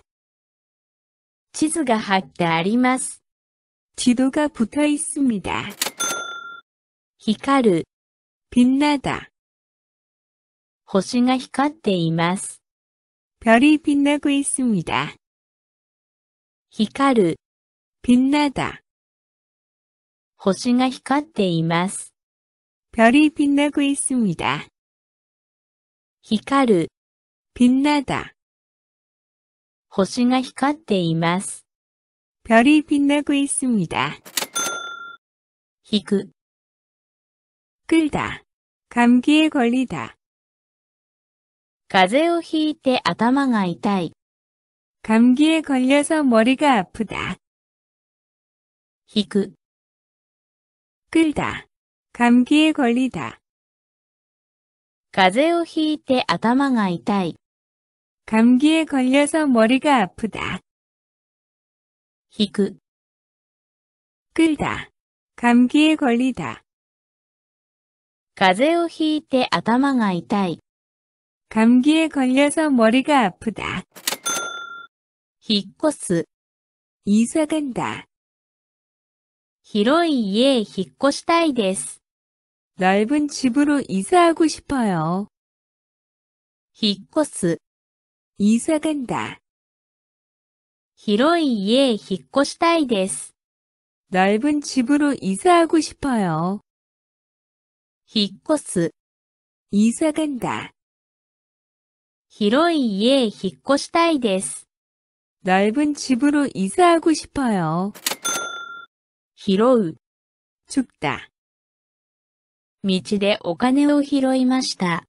地図が貼ってあります。 지도가 붙어 있습니다. 光る、빛나 다。 星が光っています。별이빛나고있습니 다。 光る、빛나 다。 星が光っています。별이빛나고있습니 다。 光る、빛나 다。 星が光っています。별이빛나고있습니 다。 引く 끌다, 감기에 걸리다. 風邪をひいて頭が痛い. 감기에 걸려서 머리가 아프다. 引く. 끌다, 감기에 걸리다. 風邪をひいて頭が痛い. 감기에 걸려서 머리가 아프다. 引く. 끌다, 감기에 걸리다. 風邪をひいて頭が痛い。감기에걸려서머리が아프 다。 引っ越す。이사간 다。 広い家へ引っ越したいです。넓은집으로이사하고싶広い家引っ越したいです。넓은집으로이사하고싶어 요。 히코스 이사 간다. 히로이 이에 히코시타이 데스. 넓은 집으로 이사하고 싶어요. 히로우 춥다. 미치데 오카네오 히로이마시타.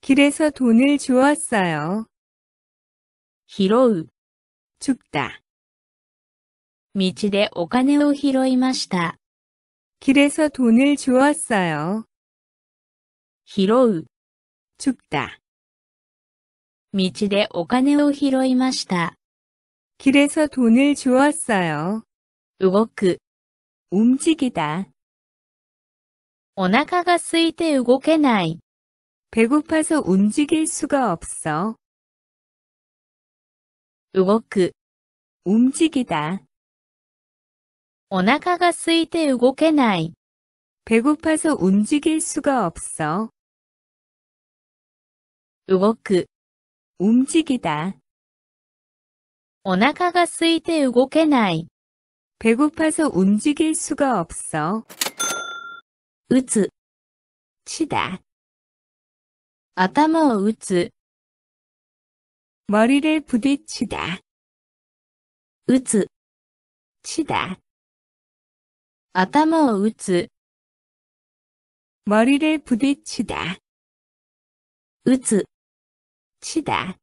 길에서 돈을 주웠어요. 히로우 춥다. 미치데 오카네오 히로이마시타. 길에서 돈을 주웠어요. 拾う。죽다道でお金を拾いました。 길에서 돈을 주웠어요. 動く。 움직이다. お腹が空いて動けない。 배고파서 움직일 수가 없어. 動く。 움직이다. お腹が空いて動けない。 배고파서 움직일 수가 없어. 動く크 움직이다. お腹が空いて動けない. 배고파서 움직일 수가 없어. 으즈 치다. 아타모 으즈 머리를 부딪히다. 으즈 치다. 아타모 으즈 머리를 부딪히다. 으つ 치다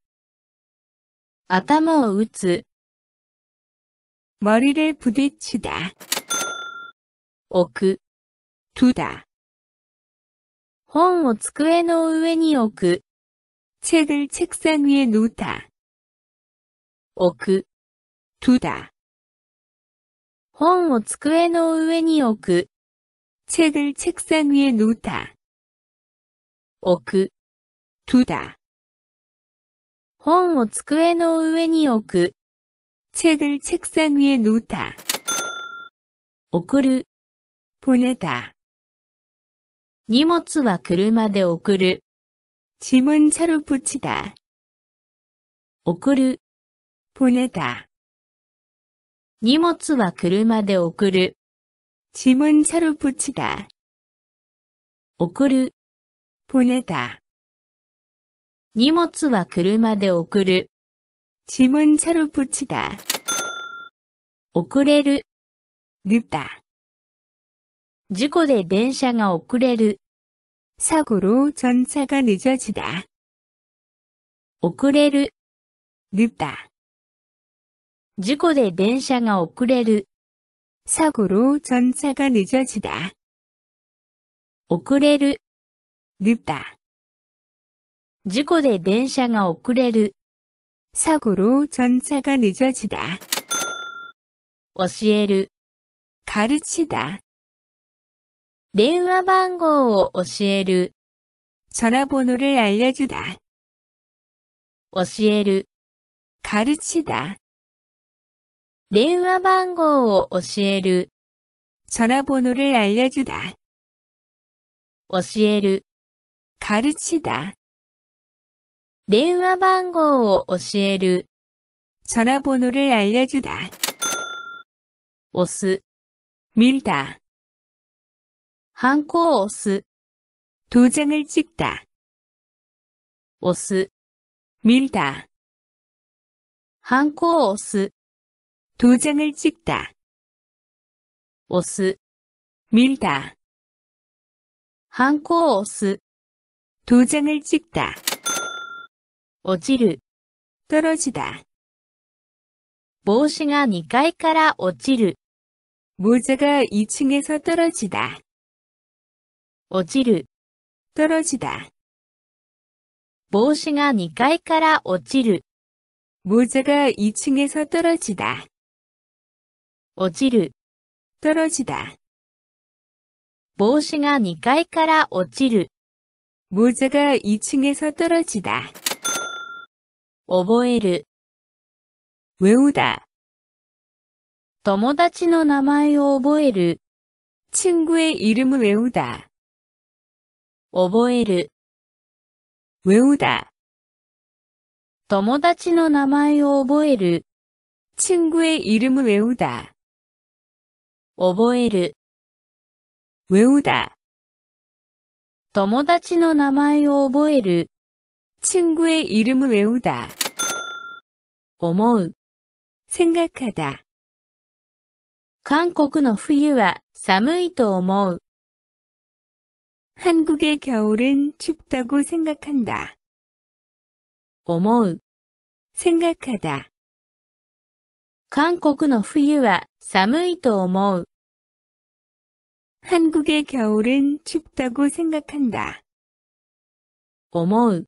아頭を打つ。머리를부딪치다오크두다本を机の上に置く。책을책상위에놓다置く。두다本を机の上に置く。책을책상위에놓다置く。두다本を机の上に置く。책을책상위에놓다送る。보내다荷物は車で送る。짐은차로붙이다送る。보내다荷物は車で送る。짐은차로붙이다送る。보내다荷物は車で送る。지문차로붙이 다。 遅れる。늦 다。 事故で電車が遅れる。사고로전차가늦어지 다。 遅れる。늦 다。 事故で電車が遅れる。사고로전차가늦어지 다。 遅れる。늦 다。 事故で電車が遅れる。사고로전차가늦어지 다。 教える。가르치 다。 電話番号を教える。전화번호를알려주 다。 教える。가르치 다。 電話番号を教える。전화번호를알려주 다。 教える。가르치다電話番号を教える。 전화번호를 알려주다. 押す、 밀다. ハンコを押す、 도장을 찍다. 押す、 밀다. ハンコを押す、 도장을 찍다. 押す、 밀다. ハンコを押す、 도장을 찍다. 落ちる。떨어지 다。 帽子が2階から落ちる。모자が2층에서떨어지 다。 落ちる。떨어지帽子が2階から落ちる。모자が2층에서떨어지 다。 落ちる。떨어지帽子が2階から落ちる。모자が2층에서떨어지 다。 覚える。외우 다。 友達の名前を覚える。친구의이름을외우 다。 覚える。외우 다。 友達の名前を覚える。친구의이름을외우 다。 覚える。외우 다。 友達の名前を覚える。 친구의 이름을 외우다. 어머 생각하다. 한국의 冬は寒いと思う. 한국의 겨울은 춥다고 생각한다. 어머 생각하다. 한국의 冬は寒いと思う. 한국의 겨울은 춥다고 생각한다. 어머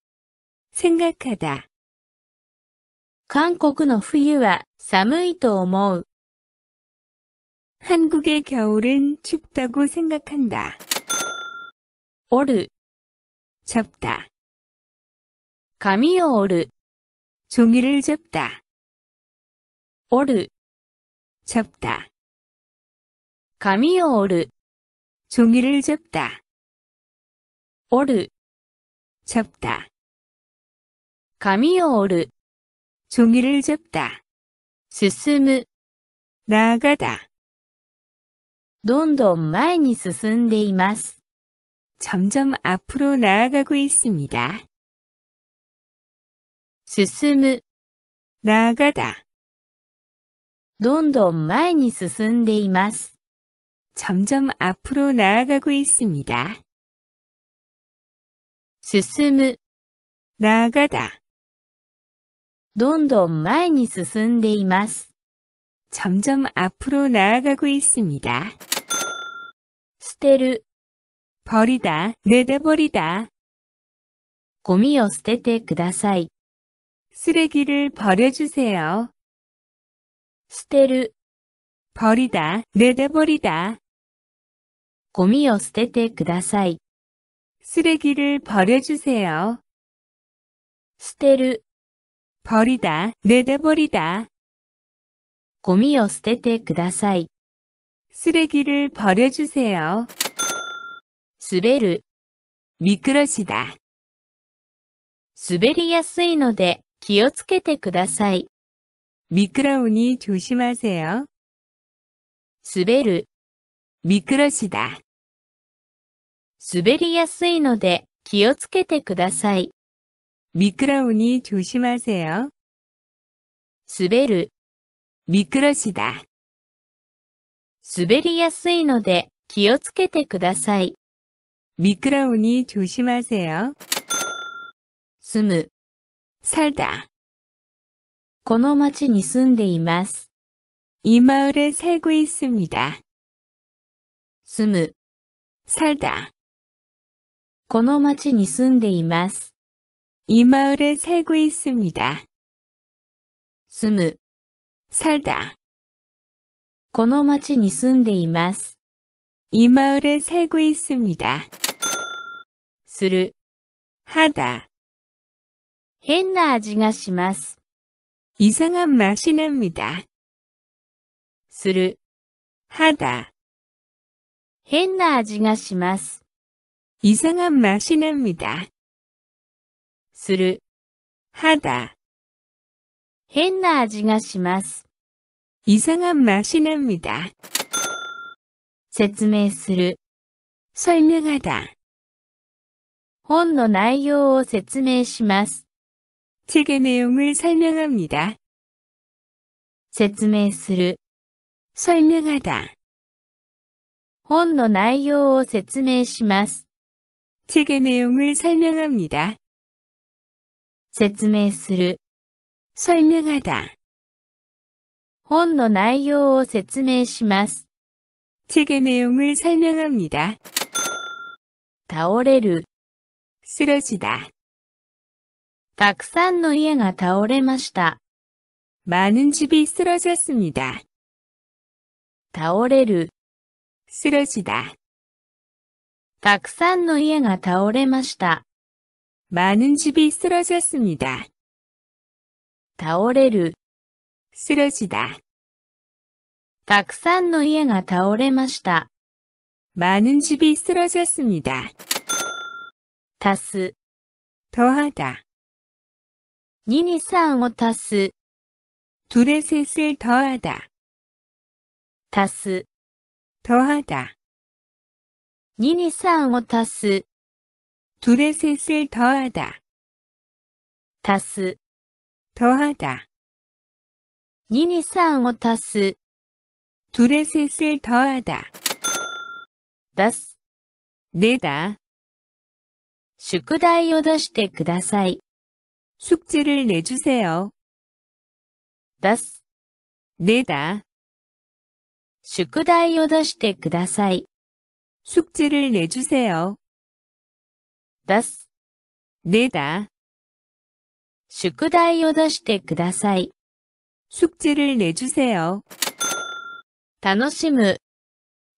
생각하다 한국의冬は寒いと思う。 한국의 겨울은 춥다고 생각한다. 折る 접다. 髪を折る、 종이를 접다. 折る、 접다. 髪を折る、 종이를 접다. 折る、 접다. 가미오오르 종이를 접다. 스스무 나아가다. どんどん前に進んでいます. 점점 앞으로 나아가고 있습니다. 스스무 나아가다. どんどん前に進んでいます. 점점 앞으로 나아가고 있습니다. 스스무 나아가다. どんどん前に進んでいます。 점점 앞으로 나아가고 있습니다. 捨てる 버리다, 내다버리다. 고미요 捨ててください. 쓰레기를 버려주세요. 捨てる 버리다, 내다버리다. 고미요 捨ててください. 쓰레기를 버려주세요. 捨てる버리다내다버리다ゴミを捨ててください。쓰레기를버려주세요滑る、미끄러지다滑りやすいので気をつけてください。미끄러우니조심하세요滑る、미끄러지다滑りやすいので気をつけてください。미끄러우니조심하세요滑る미끄러시다滑りやすいので気をつけてください。미끄러우니조심하세요住む살다この町に住んでいます。이마을에살고있습니다住む살다この町に住んでいます。이 마을에 살고 있습니다. 住む 살다. この町に住んでいます。이 마을에 살고 있습니다. する。 하다. 変な味がします。 이상한 맛이 납니다. する。 하다. 変な味がします。 이상한 맛이 납니다. する。はだ。変な味がします。이상한맛이납니 다。 説明する。설명하 다。 本の内容を説明します。책의내용을설명합니 다。 説明する。설명하 다。 本の内容を説明します。책의내용을설명합니다説明する。설명하 다。 本の内容を説明します。책의내용을설명합니 다。 倒れる。쓰러지 다。 たくさんの家が倒れました。많은집이쓰러졌습니 다。 倒れる。쓰러지 다。 たくさんの家が倒れました。 많은 집이 쓰러졌습니다. 倒れる 쓰러지다. たくさんの家が倒れました. 많은 집이 쓰러졌습니다. 足す 더하다. 2に3を足す 둘의 셋을 더하다. 足す 더하다. 2に3を足す 둘의 셋을 더하다. 다스. 더하다. 2に3を 다스 둘의 셋을 더하다. 出す、 내다. 숙題を出してく 숙제를 내주세요. 出す、 내다. 숙題を出してく 숙제를 내주세요. 出す。宿題を出してください。숙제를내주세 요。 楽しむ。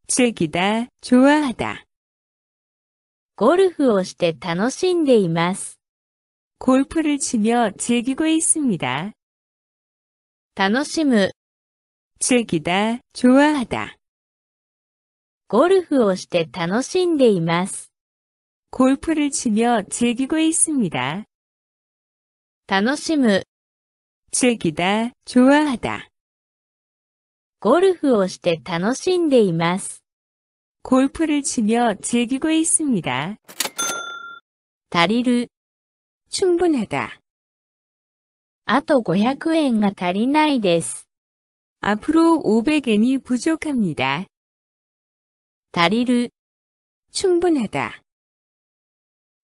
즐기 다、 좋아하 다。 ゴルフをして楽しんでいます。골프를치며즐기고있습니 다。 楽しむ。즐기 다、 좋아하 다。 ゴルフをして楽しんでいます。 골프를 치며 즐기고 있습니다. 楽しむ 즐기다, 좋아하다. ゴルフをして楽しんでいます。 골프를 치며 즐기고 있습니다. 足りる 충분하다. あと500円が足りないです。 앞으로 500엔이 부족합니다. 足りる 충분하다.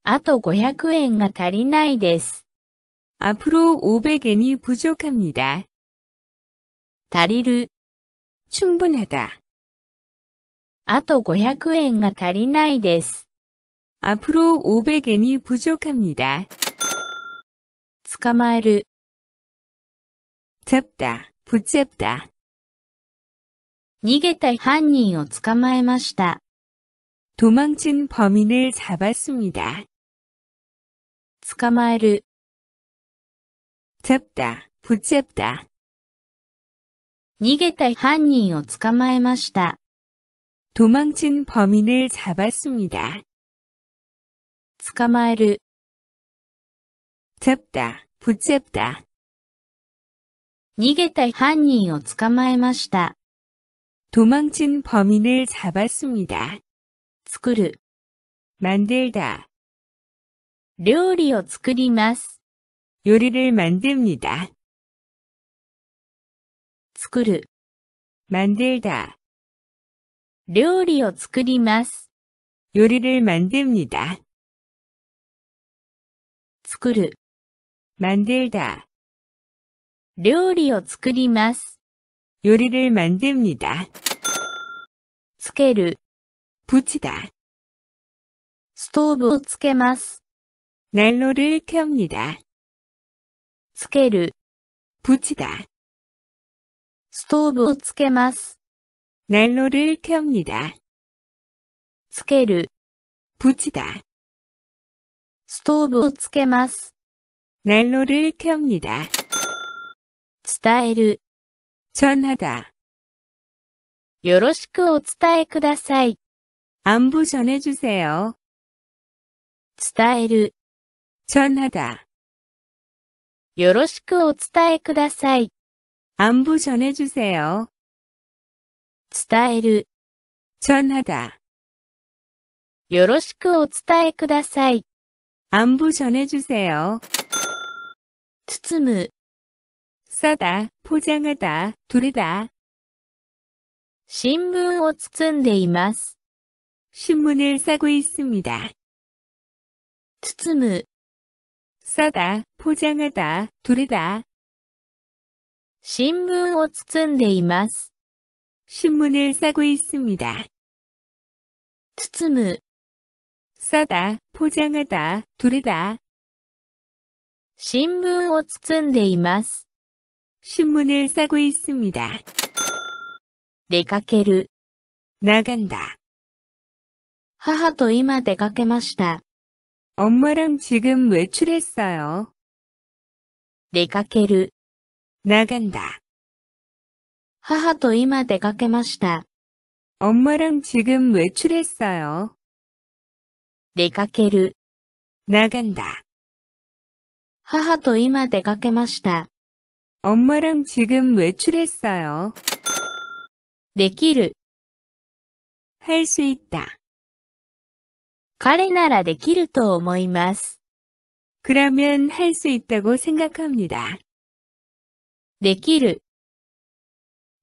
あと500円が足りないです。앞으로500円이부족합니 다。 足りる。충분하 다。 あと500円が足りないです。앞으로500円이부족합니 다。 捕まえる。잡 다、 붙잡 다。 逃げた犯人を捕まえました。도망친범인을잡았습니다捕まえる。 잡다, 붙잡다. 逃げた犯人を捕まえました。 도망친 범인을 잡았습니다. 捕まえる。 잡다, 붙잡다. 逃げた犯人を捕まえました。 도망친 범인을 잡았습니다. 作る 만들다 料理を作ります。料理를만듭니 다。 作る。만들 다。 料理を作ります。料理를만듭니 다。 作る。만들 다。 料理を作ります。料理를만듭니 다。 つける。붙이 다。 ストーブをつけます。난로를태니다つける붙이다ストーブをつけます。난로를태니다つける붙이다ストーブをつけます。난로를태니다伝える。전하다よろしくお伝えください。안부전해주세요伝える。 전하다. よろしくお伝えください. 안부 전해주세요. 伝える. 전하다. よろしくお伝えください. 안부 전해주세요. 包む. 싸다, 포장하다, 두르다. 신문を 包んでいます. 신문을 싸고 있습니다. 包む 싸다, 포장하다, 두르다. 신문を 包んでいます. 신문을 싸고 있습니다. 包む 싸다, 포장하다, 두르다. 신문を 包んでいます. 신문을 싸고 있습니다. 出かける 나간다. 母と今出かけました. 엄마랑 지금 외출했어요. 내가 게르. 나간다. 母と今出かけました。 엄마랑 지금 외출했어요. 出かける。 나간다. 母と今出かけました。 엄마랑 지금 외출했어요. できる。할 수 있다. 彼ならできると思います。그러면할수있다고생각합니 다。 できる。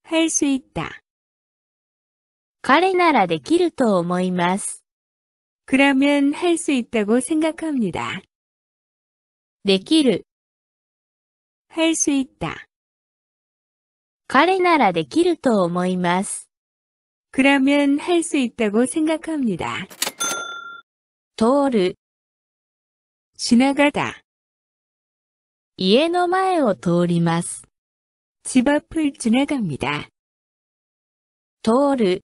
할수있 다。 彼ならできると思います。그러면할수있다고생각합니 다。 できる。할수있 다。 彼ならできると思います。그러면할수있다고생각합니 다。 通る。지나가 다。 家の前を通ります。집앞을지나갑니 다。 通る。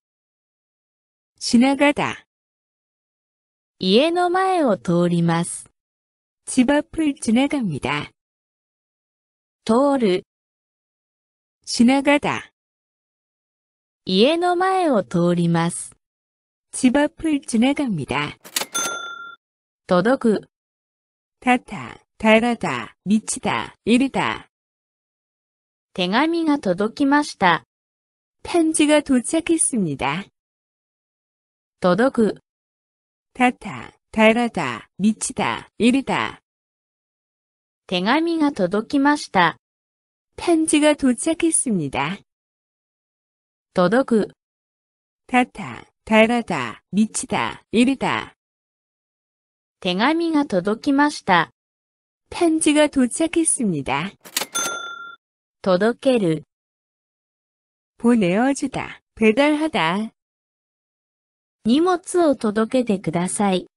지나가 다。 家の前を通ります。집앞을지나갑니 다。 通る。지나가 다。 家の前を通ります。집앞을지나갑니다届く。たった、たらた、満ちた、入れた。手紙が届きました。편지가도착했습니 다。 届く。たった、たえられた、満ちた、いれた。手紙が届きました。편지가도착했습니 다。 届く。たった、たらた、満ちた、入れた。 手紙가 도도키마시다. 편지가 도착했습니다. 도도케르 보내어주다, 배달하다. 荷物を 도도케테 ください.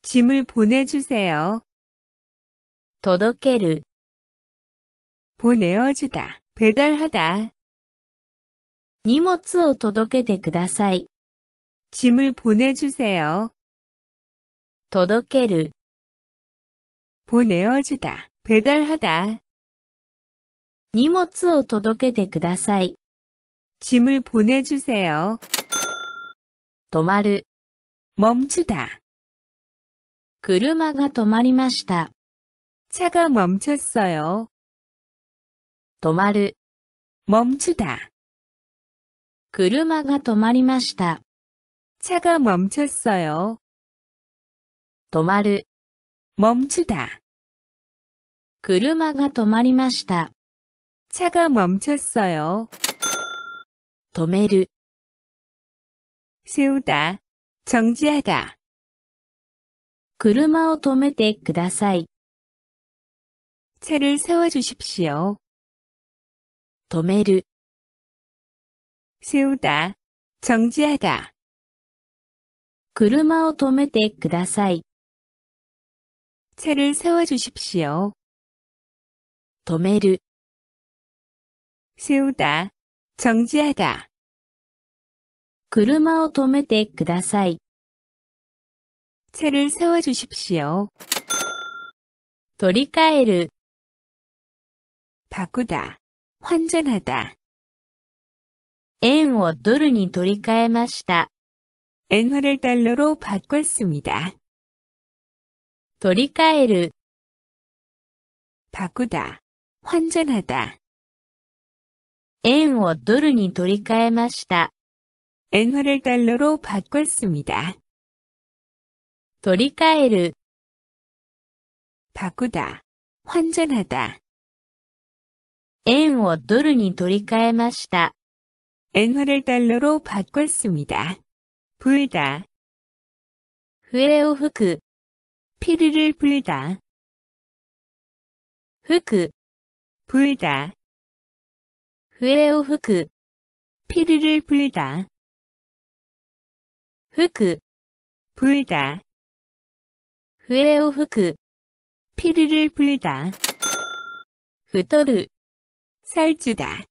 짐을 보내주세요. 도도케르 보내어주다, 배달하다. 荷物を届けてください. 짐을 보내주세요. 届ける 보내어주다, 배달하다. 荷物を届けてください. 짐을 보내주세요. 止まる. 멈추다. 車が止まりました. 차가 멈췄어요. 止まる. 멈추다. 車が止まりました. 차가 멈췄어요. 도마르 멈추다. 車가 止まりました. 차가 멈췄어요. 止める 세우다, 정지하다. 車を止めてください. 차를 세워주십시오. 止める 세우다, 정지하다. 車を止めてください. 차를 세워주십시오. 도메르 세우다, 정지하다. 그車を도めてください 차를 세워주십시오. 取리替에르 바꾸다, 환전하다. 円をド르니取리替에마시다 엔화를 달러로 바꿨습니다. 取り替える。바꾸다환전하다円をドルに取り替えました。円화를달러로바꿨습니 다。 取り替える。바꾸다환전하다円をドルに取り替えました。円화를달러로바꿨습니 다。 부다笛を吹く。 피리를 불다. 흑 불다. 후에오 흑 피리를 불다. 흑 불다. 후에오 흑 피리를 불다. 후토르 살주다.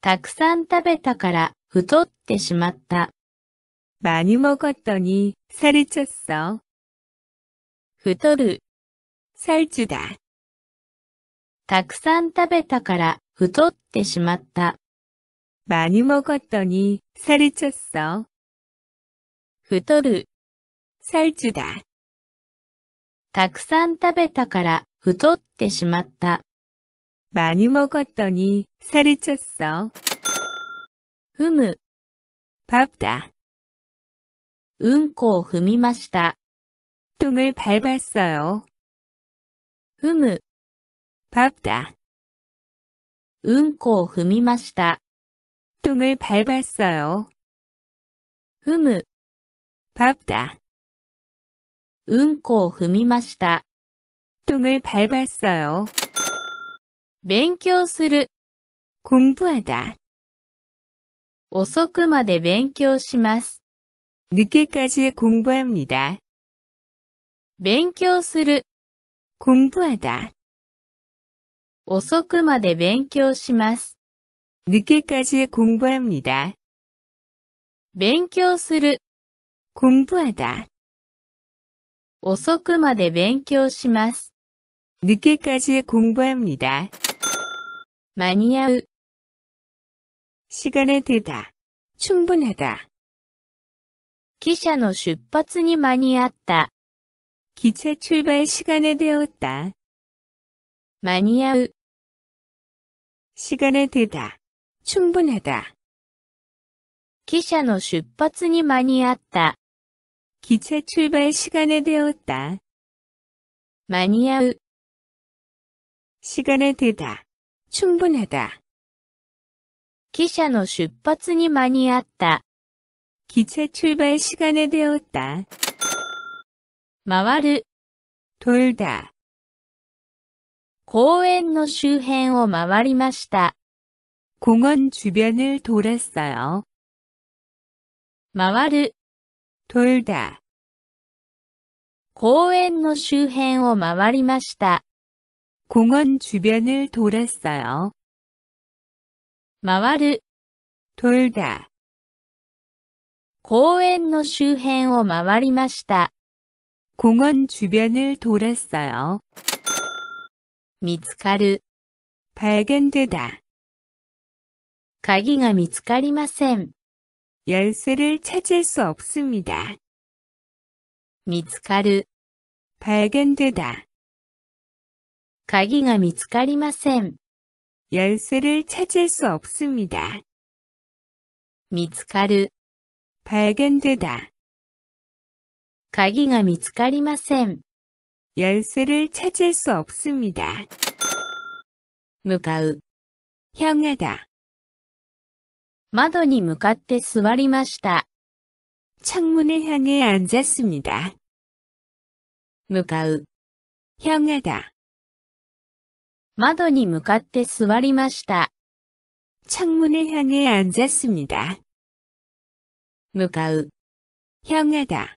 たくさん食べたから太ってしまった。많이먹었더니살이쪘어。 太る。살찌 다。 たくさん食べたから太ってしまった。많이먹었더니살이쪘 어。 太る。살찌 다。 たくさん食べたから太ってしまった。많이먹었더니살이쪘 어。 ふむ。밥 다。 うんこを踏みました。 땅똥을 밟았어요. 흐무 밟다. 응코 踏みました. 똥을 밟았어요. 흐무 밟다. 응코 踏みました. 똥을 밟았어요. 勉強する 공부하다. 遅くまで勉強します. 늦게까지 공부합니다. 勉強する。공부하 다。 遅くまで勉強します。늦게까지공부합니 다。 勉強する。공부하 다。 遅くまで勉強します。늦게까지공부합니 다。 間に合う。시간에되 다。 충분하 다。 記者の出発に間に合った。 기차 출발 시간에 되었다. 마니아우 시간이 되다. 충분하다. 기차의 출발이 마니았다. 기차 출발 시간이 되었다. 마니아우 시간이 되다. 충분하다. 기차의 출발이 마니았다. 기차 출발 시간이 되었다. 回る、돌다、 公園の周辺を回りました。 공원 주변을 돌았어요. 回る、 돌다, 公園の周辺を回りました。 공원 주변을 돌았어요. 回る、 돌다, 公園の周辺を回りました。 공원 주변을 돌았어요. 미츠카르 발견되다. 가기가 미츠카리마센. 열쇠를 찾을 수 없습니다. 미츠카르 발견되다. 가기가 미츠카리마센. 열쇠를 찾을 수 없습니다. 미츠카르 발견되다. 鍵が見つかりません。 열쇠를 찾을 수 없습니다. 向かう、 향하다, 窓に向かって座りました。 창문을 향해 앉았습니다. 向かう、 향하다, 窓に向かって座りました。 창문을 향해 앉았습니다. 向かう、 향하다,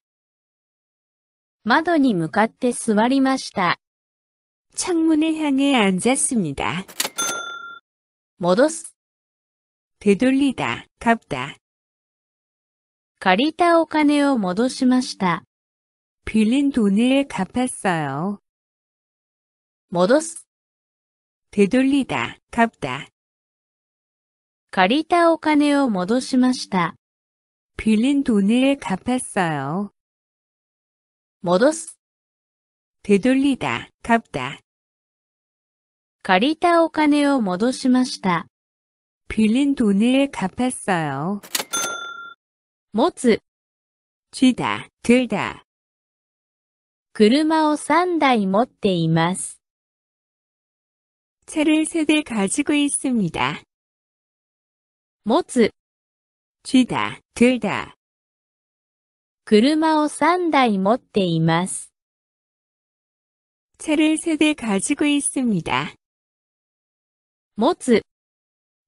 窓に向かって座りました。 창문을 향해 앉았습니다. 모더스 되돌리다, 갚다. 借りたお金を戻しました。 빌린 돈을 갚았어요. 모더스 되돌리다, 갚다. 借りたお金を戻しました。 빌린 돈을 갚았어요. 戻す스 되돌리다, 갚다. 借りたお金を戻しました。 빌린 돈을 갚았어요. 持つ 쥐다, 들다. 車を3台持っています。 차를 3대 가지고 있습니다. 持つ 쥐다, 들다. 車を3台持っています。車를3台가지고있습니 다。 持つ。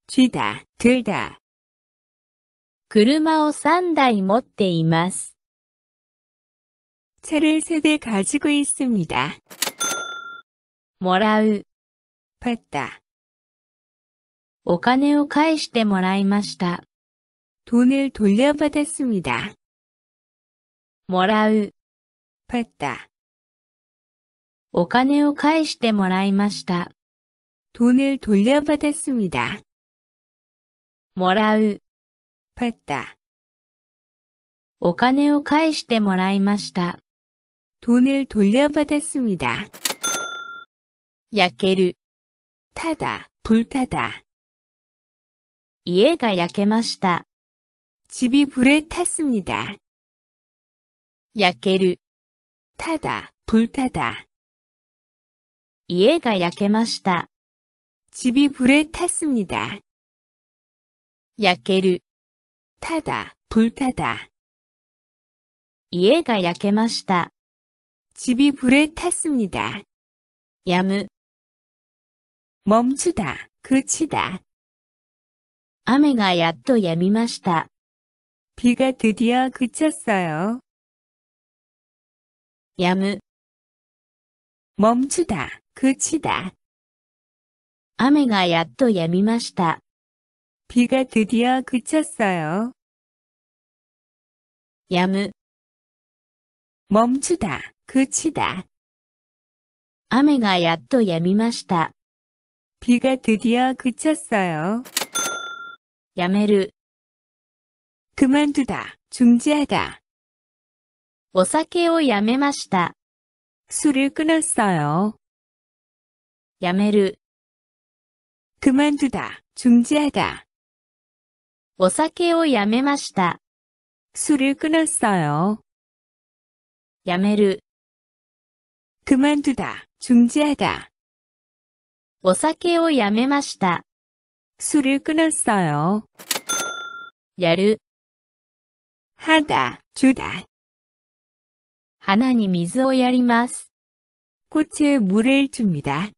쥐 다、 들 다。 車を3台持っています。車를세대가지고있습니 다。 もらう。받 다。 お金を返してもらいました。돈을돌려받았습니다もらう。プッタ。お金を返してもらいました。돈을돌려받았습니 다。 もらう。プッタ。お金を返してもらいました。돈을돌려받았습니 다。 焼ける。ただ、불타 다。 家が焼けました。집이불에탔습니 다。 야케르 타다, 불타다. 이해가 야케마시다. 집이 불에 탔습니다. 야케르 타다, 불타다. 이해가 야케마시다. 집이 불에 탔습니다. 야무 멈추다, 그치다. 아메가 야또 야미마시다. 비가 드디어 그쳤어요. 야무 멈추다, 그치다. 아메가 야또 야미마시다. 비가 드디어 그쳤어요. 야무 멈추다, 그치다. 아메가 야또 야미마시다. 비가 드디어 그쳤어요. 야메르 그만두다, 중지하다. お酒をやめました。다 술을 끊었어요. 야메르. 그만두다, 중지하다. 오사케오 야메마시 술을 끊었어요. 야메르. 그만두다, 중지하다. 오사케오 야메마시 술을 끊었어요. 야르. 하다, 주다. 하穴に水をやります。 꽃에 물을 줍니다.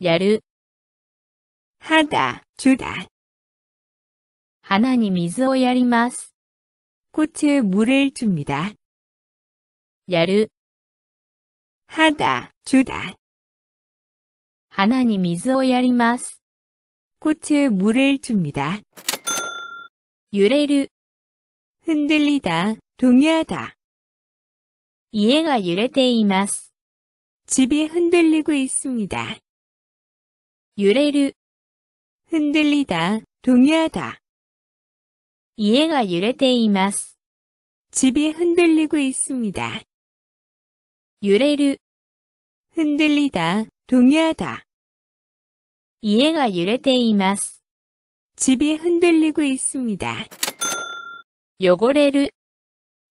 やる 하다, 주다. 하나니 미즈오 야리마스. 꽃에 물을 줍니다. 야르 하다, 주다. 하나니 미즈오 야리마스. 꽃에 물을 줍니다. 유레르 흔들리다, 동요하다. 家が揺れています。 집이 흔들리고 있습니다. 揺れる 흔들리다, 동요하다. 家が揺れています. 집이 흔들리고 있습니다. 揺れる 흔들리다, 동요하다. 家が揺れています. 집이 흔들리고 있습니다. 汚れる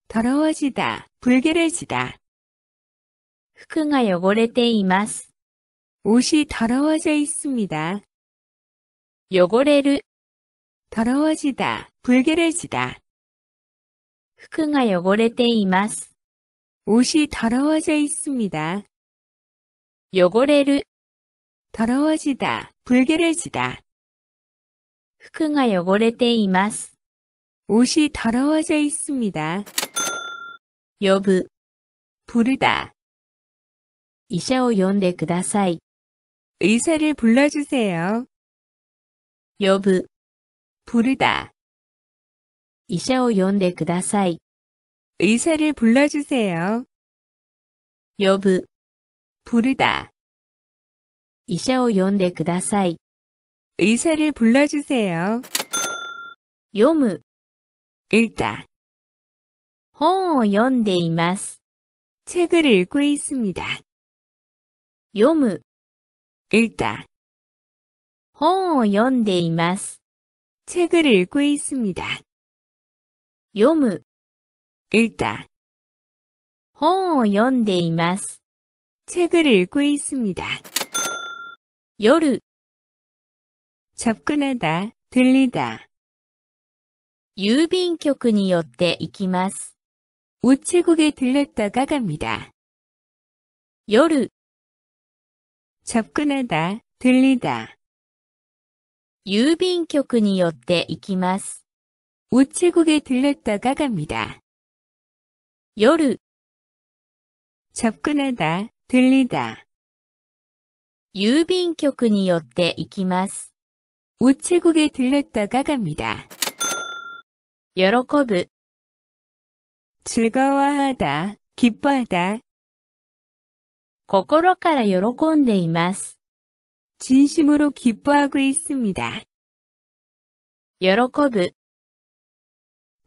더러워지다, 불길해지다服が汚れています。 옷이 더러워져 있습니다. 汚れる、 더러워지다, 불결해지다. 服が汚れています。 옷이 더러워져 있습니다. 汚れる、 더러워지다, 불결해지다. 服が汚れています。 옷이 더러워져 있습니다. 여부 부르다 이샤오 연데 그다사이 의사를 불러주세요. 여부 부르다 이샤오 연데 그다사이 의사를 불러주세요. 여부 부르다 이샤오 연데 그다사이 의사를 불러주세요. 요무 읽다 本を読んでいます. 책을 읽고 있습니다. 読む 읽다. 本を読んでいます. 책을 읽고 있습니다. 読む 읽다. 本を読んでいます. 책을 읽고 있습니다. 夜 접근하다, 들리다. 郵便局によって行きます. 우체국에 들렸다가 갑니다. 요 접근하다, 들리다. 郵便局によって行きます. 우체국에 들렸다가 갑니다. 요 접근하다, 들리다. 郵便局によって行きます. 우체국에 들렸다가 갑니다. 喜ぶ즐거워하다기뻐하다心から喜んでいます。진심으로기뻐하고있습니다喜ぶ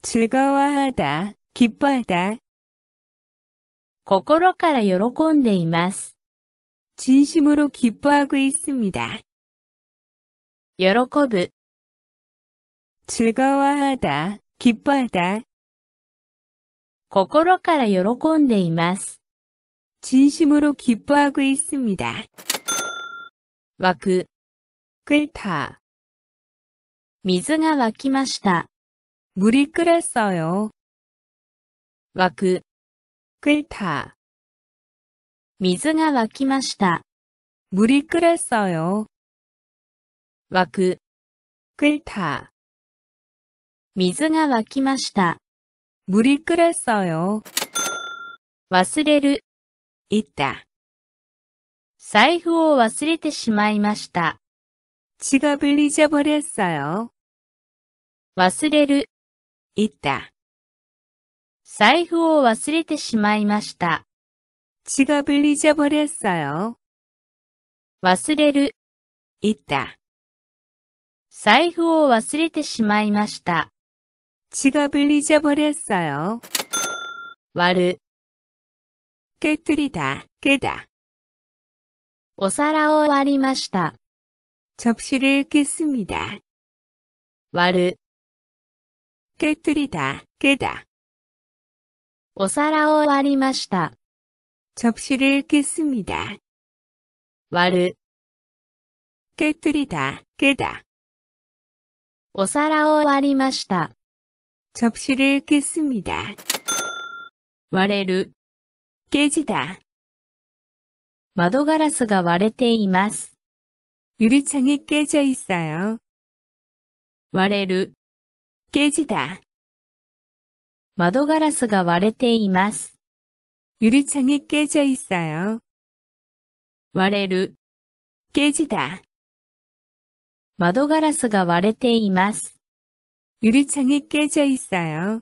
즐거워하다기뻐하다心から喜んでいます。진심으로기뻐하고있습니다喜ぶ즐거워하다기뻐하다心から喜んでいます。진심으로기뻐하고있습니 다。 く。끓 다。 水が湧きました。물이끓었어요よ。끓 다。 水が湧きました。물이끓었어요枠。끓 다。 水が湧きました。無理くらっさよ。忘れる、った。財布を忘れてしまいました。지갑을잊어버렸어요忘れる、った。財布を忘れてしまいました。지갑을잊어버렸어요忘れる、った。財布を忘れてしまいました。 지갑을 잊어버렸어요. 와르 깨뜨리다, 깨다. お皿を와りました 접시를 깼습니다. 割る。 깨뜨리다, 깨다. お皿を와りました 접시를 깼습니다. 割る。 깨뜨리다, 깨다. お皿を와りました 접시를깼습니다割れ루깨지다窓ガラスが割れています。유리창이깨져있어 요。 割れる。깨지 다。 窓ガラスが割れています。유리창이깨져있어 요。 割れる。깨지 다。 窓ガラスが割れています。 유리창이 깨져 있어요.